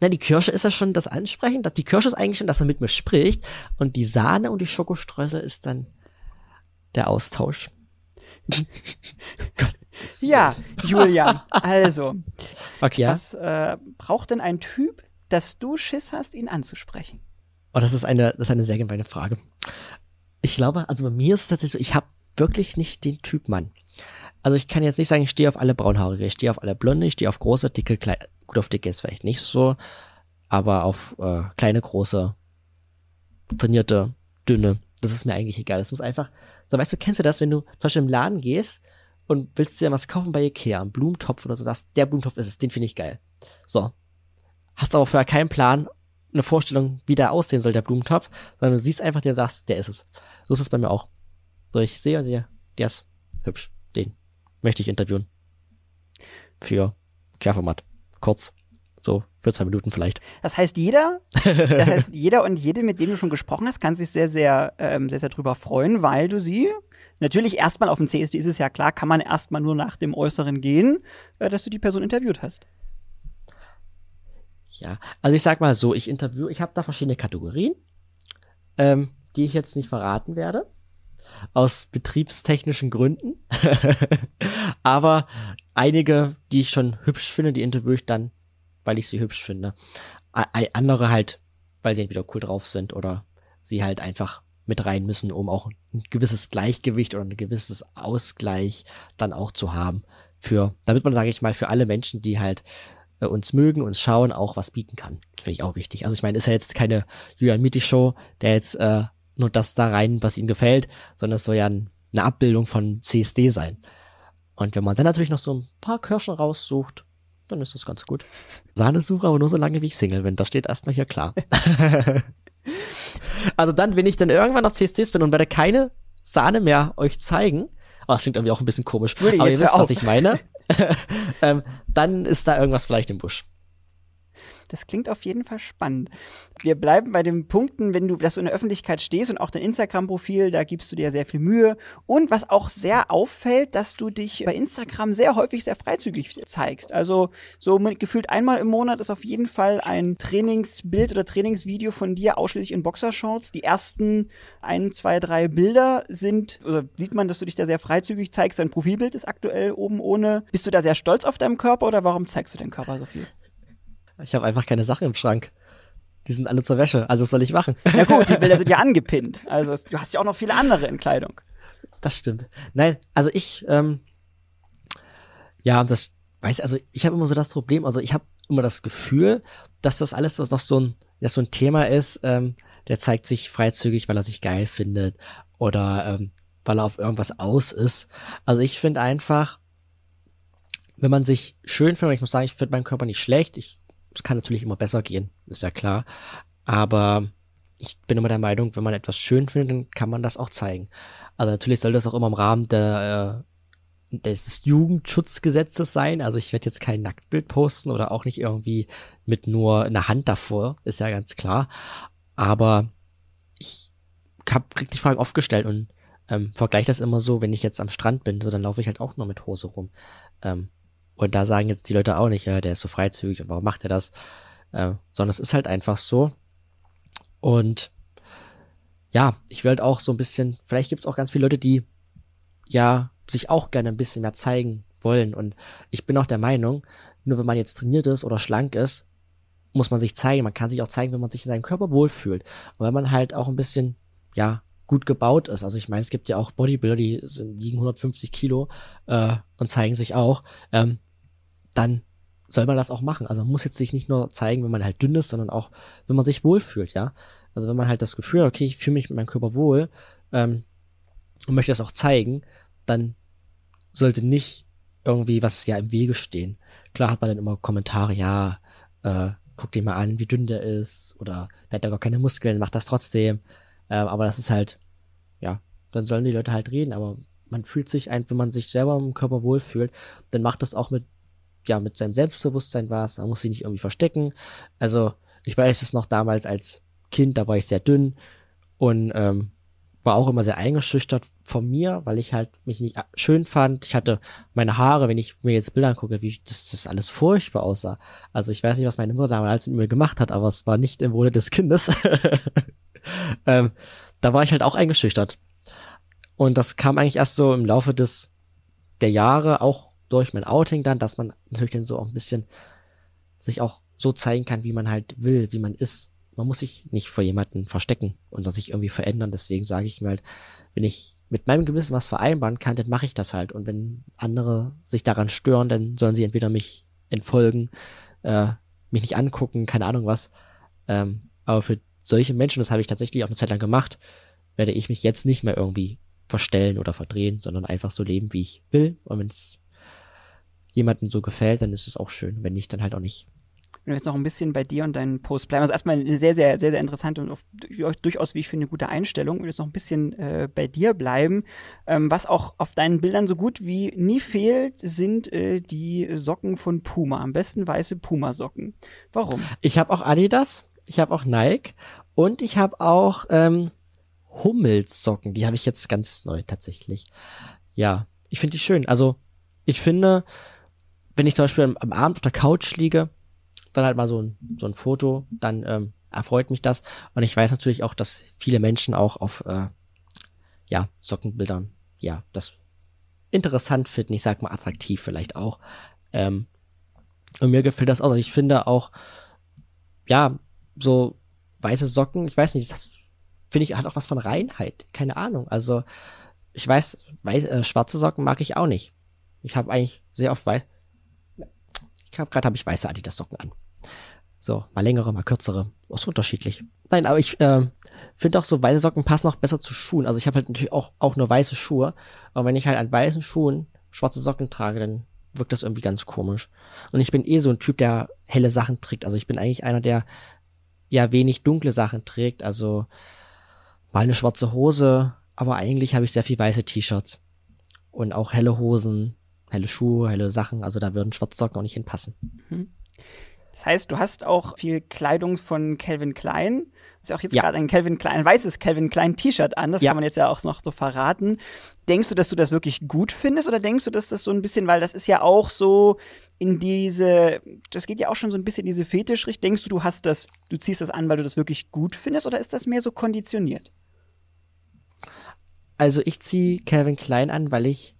Na, die Kirsche ist ja schon das Ansprechen. Die Kirsche ist eigentlich schon, dass er mit mir spricht. Und die Sahne und die Schokostreusel ist dann der Austausch. Gott, ja, Julia, also. Okay, ja? Was äh, braucht denn ein Typ, dass du Schiss hast, ihn anzusprechen? Oh, das ist eine, das ist eine sehr gemeine Frage. Ich glaube, also bei mir ist es tatsächlich so, ich habe wirklich nicht den Typ Mann. Also ich kann jetzt nicht sagen, ich stehe auf alle Braunhaarige, ich stehe auf alle Blonde, ich stehe auf große, dicke, kleine. Gut, auf dicke jetzt vielleicht nicht so, aber auf äh, kleine, große, trainierte, dünne, das ist mir eigentlich egal. Das muss einfach, so weißt du, kennst du das, wenn du zum Beispiel im Laden gehst und willst dir was kaufen bei Ikea, einen Blumentopf oder so, das, der Blumentopf ist es, den finde ich geil. So. Hast aber vorher keinen Plan, eine Vorstellung, wie der aussehen soll, der Blumentopf, sondern du siehst einfach den und sagst, der ist es. So ist es bei mir auch. So, ich sehe und sehe, der ist hübsch. Den möchte ich interviewen. Für Kehrformat kurz. So 14 Minuten vielleicht. Das heißt, jeder, das heißt, jeder und jede, mit dem du schon gesprochen hast, kann sich sehr, sehr, ähm, sehr, sehr drüber freuen, weil du sie natürlich erstmal auf dem CSD ist es ja klar, kann man erstmal nur nach dem Äußeren gehen, äh, dass du die Person interviewt hast. Ja, also ich sag mal so, ich interview, ich habe da verschiedene Kategorien, ähm, die ich jetzt nicht verraten werde aus betriebstechnischen Gründen. Aber einige, die ich schon hübsch finde, die interviewe ich dann, weil ich sie hübsch finde. andere halt, weil sie entweder cool drauf sind oder sie halt einfach mit rein müssen, um auch ein gewisses Gleichgewicht oder ein gewisses Ausgleich dann auch zu haben. Für, damit man, sage ich mal, für alle Menschen, die halt äh, uns mögen, uns schauen, auch was bieten kann. Finde ich auch wichtig. Also ich meine, ist ja jetzt keine Julian mitty Show, der jetzt äh, nur das da rein, was ihm gefällt, sondern es soll ja eine Abbildung von CSD sein. Und wenn man dann natürlich noch so ein paar Kirschen raussucht, dann ist das ganz gut. Sahnesuche, aber nur so lange, wie ich Single bin. Das steht erstmal hier klar. also dann, wenn ich dann irgendwann auf CSDs bin und werde keine Sahne mehr euch zeigen, oh, das klingt irgendwie auch ein bisschen komisch, nee, aber ihr wisst, auch. was ich meine, ähm, dann ist da irgendwas vielleicht im Busch. Das klingt auf jeden Fall spannend. Wir bleiben bei den Punkten, wenn du, dass du in der Öffentlichkeit stehst und auch dein Instagram-Profil, da gibst du dir sehr viel Mühe. Und was auch sehr auffällt, dass du dich bei Instagram sehr häufig sehr freizügig zeigst. Also so mit, gefühlt einmal im Monat ist auf jeden Fall ein Trainingsbild oder Trainingsvideo von dir ausschließlich in Boxershorts. Die ersten ein, zwei, drei Bilder sind, oder sieht man, dass du dich da sehr freizügig zeigst. Dein Profilbild ist aktuell oben ohne. Bist du da sehr stolz auf deinen Körper oder warum zeigst du deinen Körper so viel? Ich habe einfach keine Sachen im Schrank. Die sind alle zur Wäsche, also was soll ich machen? Ja gut, die Bilder sind ja angepinnt. Also du hast ja auch noch viele andere in Kleidung. Das stimmt. Nein, also ich, ähm, ja, das weiß, also ich habe immer so das Problem, also ich habe immer das Gefühl, dass das alles das noch so ein, ja, so ein Thema ist, ähm, der zeigt sich freizügig, weil er sich geil findet oder ähm, weil er auf irgendwas aus ist. Also ich finde einfach, wenn man sich schön findet, ich muss sagen, ich finde meinen Körper nicht schlecht, ich es kann natürlich immer besser gehen, ist ja klar. Aber ich bin immer der Meinung, wenn man etwas schön findet, dann kann man das auch zeigen. Also natürlich soll das auch immer im Rahmen der, äh, des Jugendschutzgesetzes sein. Also ich werde jetzt kein Nacktbild posten oder auch nicht irgendwie mit nur einer Hand davor, ist ja ganz klar. Aber ich hab, krieg die Fragen oft gestellt und ähm, vergleiche das immer so, wenn ich jetzt am Strand bin, so, dann laufe ich halt auch nur mit Hose rum. Ähm, und da sagen jetzt die Leute auch nicht, ja, der ist so freizügig und warum macht er das? Äh, sondern es ist halt einfach so. Und ja, ich will halt auch so ein bisschen, vielleicht gibt es auch ganz viele Leute, die ja sich auch gerne ein bisschen mehr zeigen wollen. Und ich bin auch der Meinung, nur wenn man jetzt trainiert ist oder schlank ist, muss man sich zeigen. Man kann sich auch zeigen, wenn man sich in seinem Körper wohlfühlt. Und wenn man halt auch ein bisschen, ja, gut gebaut ist. Also ich meine, es gibt ja auch Bodybuilder, die sind, liegen 150 Kilo äh, und zeigen sich auch. Ähm, dann soll man das auch machen. Also man muss jetzt sich nicht nur zeigen, wenn man halt dünn ist, sondern auch, wenn man sich wohlfühlt, ja. Also wenn man halt das Gefühl hat, okay, ich fühle mich mit meinem Körper wohl ähm, und möchte das auch zeigen, dann sollte nicht irgendwie was ja im Wege stehen. Klar hat man dann immer Kommentare, ja, äh, guck dir mal an, wie dünn der ist oder der hat ja gar keine Muskeln, macht das trotzdem. Ähm, aber das ist halt, ja, dann sollen die Leute halt reden, aber man fühlt sich ein, wenn man sich selber im Körper wohlfühlt, dann macht das auch mit, ja, mit seinem Selbstbewusstsein was, man muss sich nicht irgendwie verstecken. Also, ich weiß es noch damals als Kind, da war ich sehr dünn und ähm, war auch immer sehr eingeschüchtert von mir, weil ich halt mich nicht ah, schön fand. Ich hatte meine Haare, wenn ich mir jetzt Bilder angucke, wie das, das alles furchtbar aussah. Also ich weiß nicht, was meine Mutter damals mit mir gemacht hat, aber es war nicht im Wohle des Kindes. ähm, da war ich halt auch eingeschüchtert. Und das kam eigentlich erst so im Laufe des der Jahre, auch durch mein Outing dann, dass man natürlich dann so auch ein bisschen sich auch so zeigen kann, wie man halt will, wie man ist. Man muss sich nicht vor jemanden verstecken und sich irgendwie verändern. Deswegen sage ich mir halt, wenn ich mit meinem Gewissen was vereinbaren kann, dann mache ich das halt. Und wenn andere sich daran stören, dann sollen sie entweder mich entfolgen, äh, mich nicht angucken, keine Ahnung was. Ähm, aber für solche Menschen, das habe ich tatsächlich auch eine Zeit lang gemacht, werde ich mich jetzt nicht mehr irgendwie verstellen oder verdrehen, sondern einfach so leben, wie ich will. Und wenn es jemandem so gefällt, dann ist es auch schön. Wenn nicht, dann halt auch nicht. Wenn wir jetzt noch ein bisschen bei dir und deinen Post bleiben. Also erstmal eine sehr, sehr, sehr, sehr interessante und auch durchaus, wie ich finde, eine gute Einstellung. Und jetzt noch ein bisschen äh, bei dir bleiben. Ähm, was auch auf deinen Bildern so gut wie nie fehlt, sind äh, die Socken von Puma. Am besten weiße Puma-Socken. Warum? Ich habe auch Adidas ich habe auch Nike und ich habe auch ähm, Hummelssocken. Die habe ich jetzt ganz neu tatsächlich. Ja, ich finde die schön. Also ich finde, wenn ich zum Beispiel am, am, Abend auf der Couch liege, dann halt mal so ein, so ein Foto, dann ähm, erfreut mich das. Und ich weiß natürlich auch, dass viele Menschen auch auf äh, ja, Sockenbildern, ja, das interessant finden. Ich sag mal attraktiv vielleicht auch. Ähm, und mir gefällt das auch. Also ich finde auch, ja, so weiße Socken, ich weiß nicht, das finde ich, hat auch was von Reinheit. Keine Ahnung. Also, ich weiß, weiß äh, schwarze Socken mag ich auch nicht. Ich habe eigentlich sehr oft weiß. Ich habe gerade habe ich weiße Adidas Socken an. So, mal längere, mal kürzere. Ist unterschiedlich. Nein, aber ich äh, finde auch so weiße Socken passen auch besser zu Schuhen. Also ich habe halt natürlich auch, auch nur weiße Schuhe. Aber wenn ich halt an weißen Schuhen schwarze Socken trage, dann wirkt das irgendwie ganz komisch. Und ich bin eh so ein Typ, der helle Sachen trägt. Also ich bin eigentlich einer, der ja wenig dunkle Sachen trägt, also mal eine schwarze Hose, aber eigentlich habe ich sehr viel weiße T-Shirts und auch helle Hosen, helle Schuhe, helle Sachen, also da würden schwarze Socken auch nicht hinpassen. Mhm. Das heißt, du hast auch viel Kleidung von Calvin Klein, ist ja auch jetzt ja. gerade ein Calvin Klein, ein weißes Calvin Klein T-Shirt an. Das ja. kann man jetzt ja auch noch so verraten. Denkst du, dass du das wirklich gut findest oder denkst du, dass das so ein bisschen, weil das ist ja auch so in diese, das geht ja auch schon so ein bisschen in diese Fetischrichtung. Denkst du, du hast das, du ziehst das an, weil du das wirklich gut findest oder ist das mehr so konditioniert? Also ich ziehe Calvin Klein an, weil ich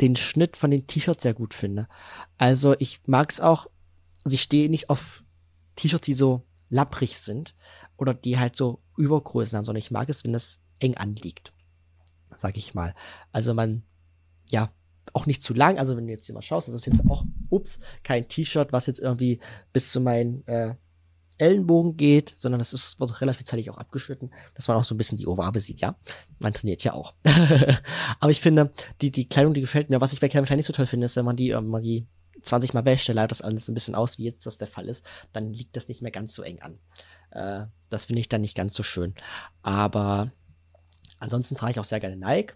den Schnitt von den T-Shirts sehr gut finde. Also ich mag es auch, also ich stehe nicht auf T-Shirts, die so lapprig sind oder die halt so Übergrößen haben, sondern ich mag es, wenn das eng anliegt, sag ich mal. Also man, ja, auch nicht zu lang. Also wenn du jetzt hier mal schaust, das ist jetzt auch, ups, kein T-Shirt, was jetzt irgendwie bis zu meinen äh, Ellenbogen geht, sondern das ist, wird relativ zeitig auch abgeschnitten, dass man auch so ein bisschen die Oberarme sieht, ja. Man trainiert ja auch. Aber ich finde, die, die Kleidung, die gefällt mir. Was ich bei Kleidung nicht so toll finde, ist, wenn man die, ähm, die 20 Mal Wäscheleiter das alles ein bisschen aus, wie jetzt das der Fall ist, dann liegt das nicht mehr ganz so eng an. Äh, das finde ich dann nicht ganz so schön. Aber ansonsten trage ich auch sehr gerne Nike.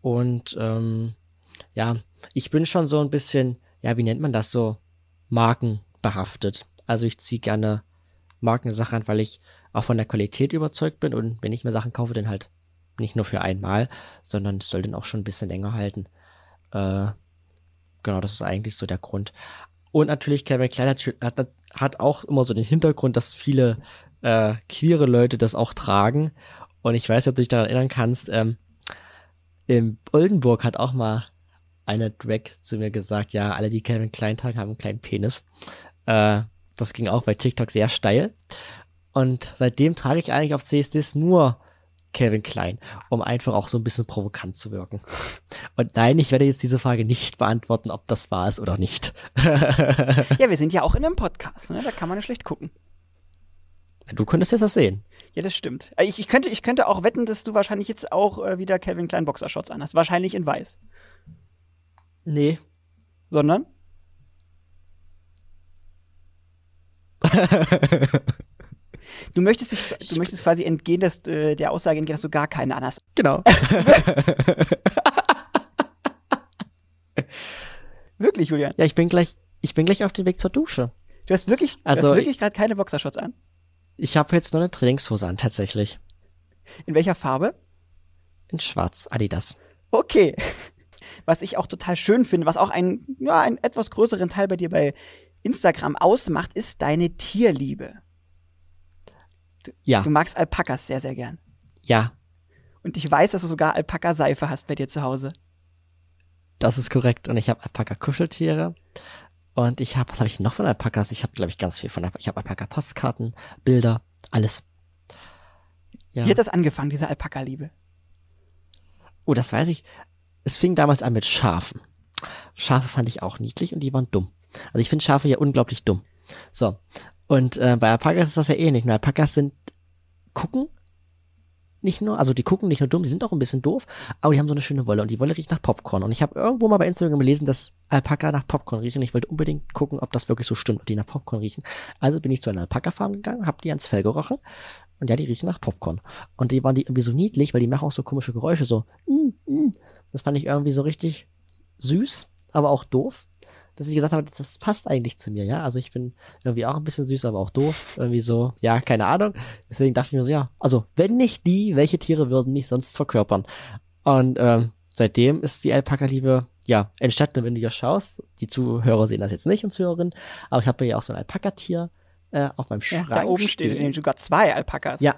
Und ähm, ja, ich bin schon so ein bisschen, ja, wie nennt man das so, markenbehaftet. Also ich ziehe gerne Markensachen an, weil ich auch von der Qualität überzeugt bin. Und wenn ich mir Sachen kaufe, dann halt nicht nur für einmal, sondern es soll dann auch schon ein bisschen länger halten. Äh, genau, das ist eigentlich so der Grund. Und natürlich, Kevin Klein hat, hat, hat auch immer so den Hintergrund, dass viele äh, queere Leute das auch tragen. Und ich weiß, ob du dich daran erinnern kannst, ähm, in Oldenburg hat auch mal eine Drag zu mir gesagt, ja, alle, die Kevin Klein tragen, haben einen kleinen Penis. Äh, das ging auch bei TikTok sehr steil. Und seitdem trage ich eigentlich auf CSDs nur Kevin Klein, um einfach auch so ein bisschen provokant zu wirken. Und nein, ich werde jetzt diese Frage nicht beantworten, ob das war es oder nicht. ja, wir sind ja auch in einem Podcast, ne? da kann man ja schlecht gucken. Du könntest jetzt das sehen. Ja, das stimmt. Äh, ich, ich, könnte, ich könnte auch wetten, dass du wahrscheinlich jetzt auch äh, wieder Kevin Klein Boxershorts anhast. Wahrscheinlich in weiß. Nee. Sondern? Du möchtest, dich, du möchtest quasi entgehen, dass, äh, der Aussage entgehen, dass du gar keinen an hast. Genau. wirklich, Julian? Ja, ich bin gleich, ich bin gleich auf dem Weg zur Dusche. Du hast wirklich, also, du hast also wirklich gerade keine Boxershorts an? Ich habe jetzt nur eine Trainingshose an, tatsächlich. In welcher Farbe? In schwarz, Adidas. Okay. Was ich auch total schön finde, was auch einen, ja, einen etwas größeren Teil bei dir bei Instagram ausmacht, ist deine Tierliebe. Du, ja. Du magst Alpakas sehr, sehr gern. Ja. Und ich weiß, dass du sogar Alpaka-Seife hast bei dir zu Hause. Das ist korrekt. Und ich habe Alpaka-Kuscheltiere. Und ich habe, was habe ich noch von Alpakas? Ich habe, glaube ich, ganz viel von Alpakas. Ich habe Alpaka-Postkarten, Bilder, alles. Ja. Wie hat das angefangen, diese Alpaka-Liebe? Oh, das weiß ich. Es fing damals an mit Schafen. Schafe fand ich auch niedlich und die waren dumm. Also ich finde Schafe ja unglaublich dumm. So. Und äh, bei Alpakas ist das ja ähnlich. Eh Alpakas sind gucken nicht nur, also die gucken nicht nur dumm, die sind auch ein bisschen doof, aber die haben so eine schöne Wolle und die Wolle riecht nach Popcorn. Und ich habe irgendwo mal bei Instagram gelesen, dass Alpaka nach Popcorn riechen. und ich wollte unbedingt gucken, ob das wirklich so stimmt, ob die nach Popcorn riechen. Also bin ich zu einer Alpaka-Farm gegangen, habe die ans Fell gerochen und ja, die riechen nach Popcorn. Und die waren die irgendwie so niedlich, weil die machen auch so komische Geräusche, so mm, mm. Das fand ich irgendwie so richtig süß, aber auch doof dass ich gesagt habe, das passt eigentlich zu mir, ja. Also ich bin irgendwie auch ein bisschen süß, aber auch doof. Irgendwie so, ja, keine Ahnung. Deswegen dachte ich mir so, ja, also wenn nicht die, welche Tiere würden mich sonst verkörpern? Und ähm, seitdem ist die Alpaka-Liebe ja, entstanden, wenn du hier schaust. Die Zuhörer sehen das jetzt nicht und Zuhörerinnen, aber ich habe ja auch so ein Alpaka-Tier äh, auf meinem Schrank. Ja, da oben stehen nämlich sogar zwei Alpakas. Ja,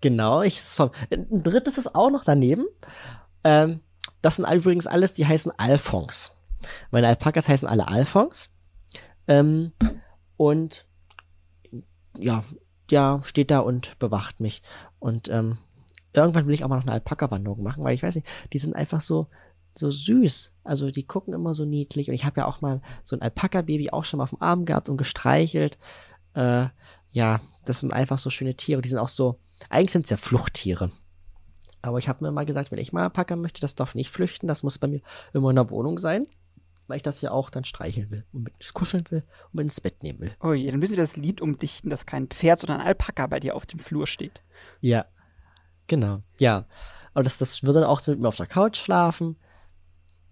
genau. Ich, ein drittes ist auch noch daneben. Ähm, das sind übrigens alles, die heißen Alphons. Meine Alpakas heißen alle Alphons. Ähm, und ja, ja, steht da und bewacht mich. Und ähm, irgendwann will ich auch mal noch eine Alpaka-Wanderung machen, weil ich weiß nicht, die sind einfach so, so süß. Also die gucken immer so niedlich. Und ich habe ja auch mal so ein Alpaka-Baby auch schon mal auf dem Arm gehabt und gestreichelt. Äh, ja, das sind einfach so schöne Tiere. Die sind auch so, eigentlich sind es ja Fluchttiere. Aber ich habe mir mal gesagt, wenn ich mal Alpaka möchte, das darf nicht flüchten. Das muss bei mir immer in der Wohnung sein weil ich das ja auch dann streicheln will und mit kuscheln will und mit ins Bett nehmen will. Oh je, dann müssen wir das Lied umdichten, dass kein Pferd, sondern ein Alpaka bei dir auf dem Flur steht. Ja, genau, ja. Aber das, das wird dann auch mit mir auf der Couch schlafen.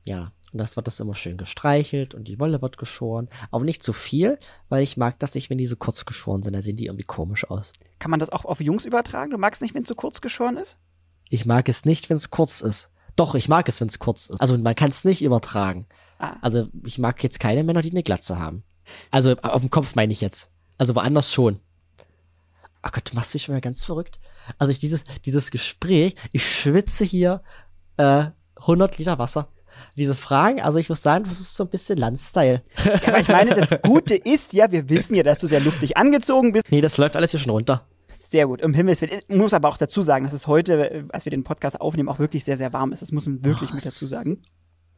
Ja, und das wird das immer schön gestreichelt und die Wolle wird geschoren. Aber nicht zu viel, weil ich mag das nicht, wenn die so kurz geschoren sind. Da sehen die irgendwie komisch aus. Kann man das auch auf Jungs übertragen? Du magst nicht, wenn es so kurz geschoren ist? Ich mag es nicht, wenn es kurz ist. Doch, ich mag es, wenn es kurz ist. Also man kann es nicht übertragen. Ah. Also ich mag jetzt keine Männer, die eine Glatze haben. Also auf dem Kopf meine ich jetzt. Also woanders schon. Ach oh Gott, du machst mich schon mal ganz verrückt. Also ich dieses, dieses Gespräch, ich schwitze hier äh, 100 Liter Wasser. Diese Fragen, also ich muss sagen, das ist so ein bisschen Landstyle. Ja, aber ich meine, das Gute ist ja, wir wissen ja, dass du sehr luftig angezogen bist. Nee, das läuft alles hier schon runter. Sehr gut. Im Himmel Ich muss aber auch dazu sagen, dass es heute, äh, als wir den Podcast aufnehmen, auch wirklich sehr, sehr warm ist. Das muss man wirklich oh, mit dazu sagen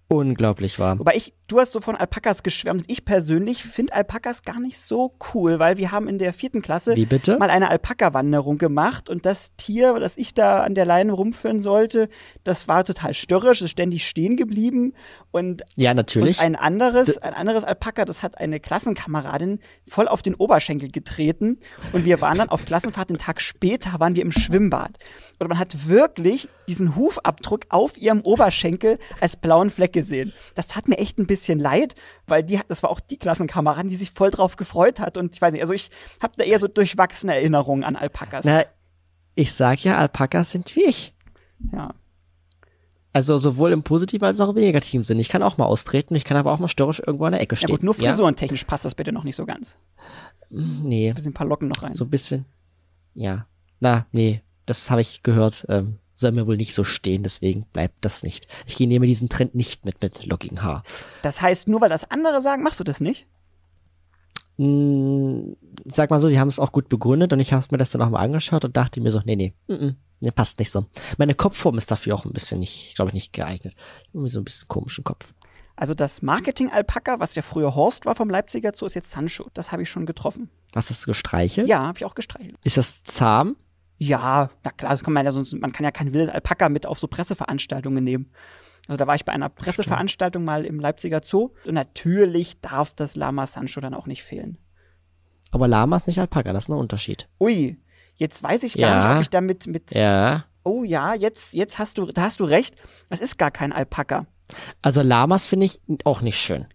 unglaublich warm. Wobei ich, du hast so von Alpakas geschwärmt. Ich persönlich finde Alpakas gar nicht so cool, weil wir haben in der vierten Klasse mal eine Alpaka-Wanderung gemacht und das Tier, das ich da an der Leine rumführen sollte, das war total störrisch, ist ständig stehen geblieben und ja natürlich. Und ein anderes, ein anderes Alpaka, das hat eine Klassenkameradin voll auf den Oberschenkel getreten und wir waren dann auf Klassenfahrt den Tag später waren wir im Schwimmbad und man hat wirklich diesen Hufabdruck auf ihrem Oberschenkel als blauen Fleck gesehen. Das hat mir echt ein bisschen leid, weil die, das war auch die Klassenkameradin, die sich voll drauf gefreut hat. Und ich weiß nicht, also ich habe da eher so durchwachsene Erinnerungen an Alpakas. Na, ich sag ja, Alpakas sind wie ich. Ja. Also sowohl im positiven als auch im negativen Sinn. Ich kann auch mal austreten, ich kann aber auch mal störrisch irgendwo an der Ecke stehen. Ja gut, nur frisurentechnisch ja? passt das bitte noch nicht so ganz. Hm, nee. Ein bisschen ein paar Locken noch rein. So ein bisschen. Ja. Na, nee, das habe ich gehört. Ähm, soll mir wohl nicht so stehen, deswegen bleibt das nicht. Ich nehme diesen Trend nicht mit mit Logging Haar. Das heißt, nur weil das andere sagen, machst du das nicht? Hm, sag mal so, die haben es auch gut begründet und ich habe mir das dann auch mal angeschaut und dachte mir so, nee, nee, mm -mm, nee, passt nicht so. Meine Kopfform ist dafür auch ein bisschen nicht, glaube ich, nicht geeignet. Irgendwie so ein bisschen komischen Kopf. Also das Marketing-Alpaka, was der früher Horst war vom Leipziger Zoo, ist jetzt Sancho. Das habe ich schon getroffen. Hast du es gestreichelt? Ja, habe ich auch gestreichelt. Ist das zahm? Ja, na klar, das kann man ja sonst, man kann ja kein wildes Alpaka mit auf so Presseveranstaltungen nehmen. Also da war ich bei einer Presseveranstaltung mal im Leipziger Zoo und natürlich darf das Lama Sancho dann auch nicht fehlen. Aber Lama ist nicht Alpaka, das ist ein Unterschied. Ui, jetzt weiß ich gar ja. nicht, ob ich damit mit. Ja. Oh ja, jetzt, jetzt hast du, da hast du recht. Das ist gar kein Alpaka. Also Lamas finde ich auch nicht schön.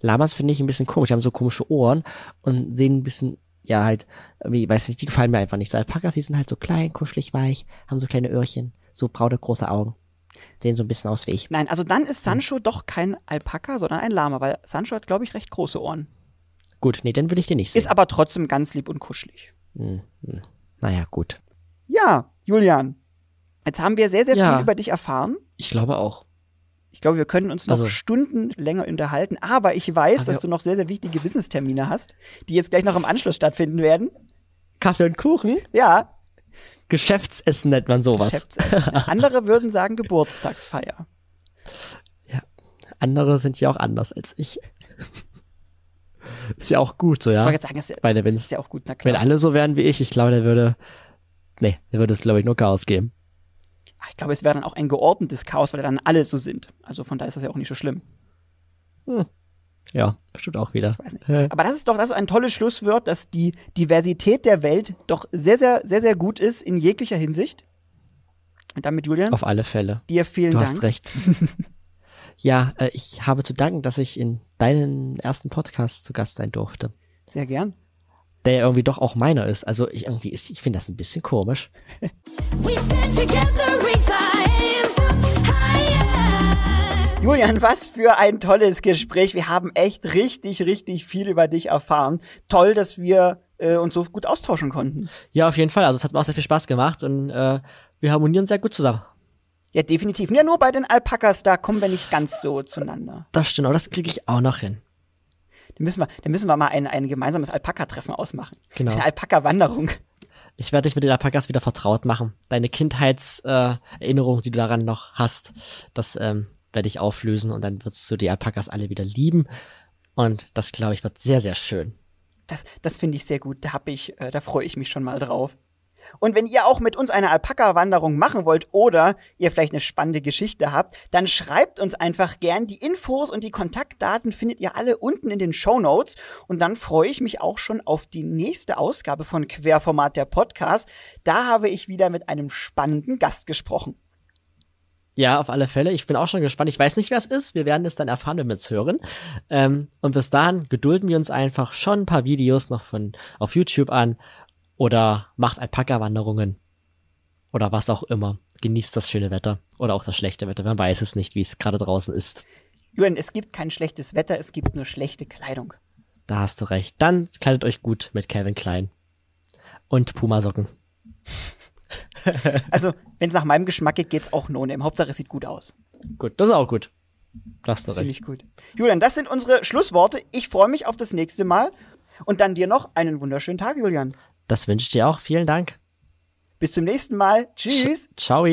Lamas finde ich ein bisschen komisch. Die haben so komische Ohren und sehen ein bisschen ja, halt, wie, weiß nicht, die gefallen mir einfach nicht. So Alpakas, die sind halt so klein, kuschelig, weich, haben so kleine Öhrchen, so braune, große Augen. Sehen so ein bisschen aus wie ich. Nein, also dann ist hm. Sancho hm. doch kein Alpaka, sondern ein Lama, weil Sancho hat, glaube ich, recht große Ohren. Gut, nee, dann will ich den nicht sehen. Ist aber trotzdem ganz lieb und kuschelig. Hm, hm. Naja, gut. Ja, Julian. Jetzt haben wir sehr, sehr ja. viel über dich erfahren. Ich glaube auch. Ich glaube, wir können uns noch also. Stunden länger unterhalten, aber ich weiß, aber also dass du noch sehr, sehr wichtige Business-Termine hast, die jetzt gleich noch im Anschluss stattfinden werden. Kaffee und Kuchen? Ja. Geschäftsessen nennt man sowas. Andere würden sagen Geburtstagsfeier. Ja, andere sind ja auch anders als ich. Ist ja auch gut, so, ja. Ich wollte sagen, ist ja, Meine, ist ja auch gut, na klar. Wenn alle so wären wie ich, ich glaube, der würde, nee, der würde es, glaube ich, nur Chaos geben. Ah, ich glaube, es wäre dann auch ein geordnetes Chaos, weil dann alle so sind. Also von daher ist das ja auch nicht so schlimm. Hm. Ja, bestimmt auch wieder. Aber das ist doch das ist ein tolles Schlusswort, dass die Diversität der Welt doch sehr, sehr, sehr, sehr gut ist in jeglicher Hinsicht. Und damit, Julian. Auf alle Fälle. Dir vielen du Dank. Du hast recht. ja, äh, ich habe zu danken, dass ich in deinen ersten Podcast zu Gast sein durfte. Sehr gern der ja irgendwie doch auch meiner ist. Also ich irgendwie, ist, ich finde das ein bisschen komisch. Julian, was für ein tolles Gespräch. Wir haben echt richtig, richtig viel über dich erfahren. Toll, dass wir äh, uns so gut austauschen konnten. Ja, auf jeden Fall. Also es hat mir auch sehr viel Spaß gemacht und äh, wir harmonieren sehr gut zusammen. Ja, definitiv. Ja, nur bei den Alpakas, da kommen wir nicht ganz so zueinander. Das stimmt, aber das kriege ich auch noch hin. Dann müssen wir, da müssen wir mal ein, ein gemeinsames Alpaka-Treffen ausmachen. Genau. Eine Alpaka-Wanderung. Ich werde dich mit den Alpakas wieder vertraut machen. Deine Kindheitserinnerung, äh, die du daran noch hast, das ähm, werde ich auflösen und dann wirst du die Alpakas alle wieder lieben. Und das, glaube ich, wird sehr, sehr schön. Das, das finde ich sehr gut. Da äh, da freue ich mich schon mal drauf. Und wenn ihr auch mit uns eine Alpaka-Wanderung machen wollt oder ihr vielleicht eine spannende Geschichte habt, dann schreibt uns einfach gern. Die Infos und die Kontaktdaten findet ihr alle unten in den Show Notes. Und dann freue ich mich auch schon auf die nächste Ausgabe von Querformat der Podcast. Da habe ich wieder mit einem spannenden Gast gesprochen. Ja, auf alle Fälle. Ich bin auch schon gespannt. Ich weiß nicht, wer es ist. Wir werden es dann erfahren, wenn wir es hören. Ähm, und bis dahin gedulden wir uns einfach schon ein paar Videos noch von auf YouTube an oder macht Alpaka-Wanderungen oder was auch immer. Genießt das schöne Wetter oder auch das schlechte Wetter. Man weiß es nicht, wie es gerade draußen ist. Jürgen, es gibt kein schlechtes Wetter, es gibt nur schlechte Kleidung. Da hast du recht. Dann kleidet euch gut mit Calvin Klein und Pumasocken. also, wenn es nach meinem Geschmack geht, geht es auch ohne. Im Hauptsache, es sieht gut aus. Gut, das ist auch gut. Das, das finde ich gut. Julian, das sind unsere Schlussworte. Ich freue mich auf das nächste Mal. Und dann dir noch einen wunderschönen Tag, Julian. Das wünsche ich dir auch. Vielen Dank. Bis zum nächsten Mal. Tschüss. Ciao.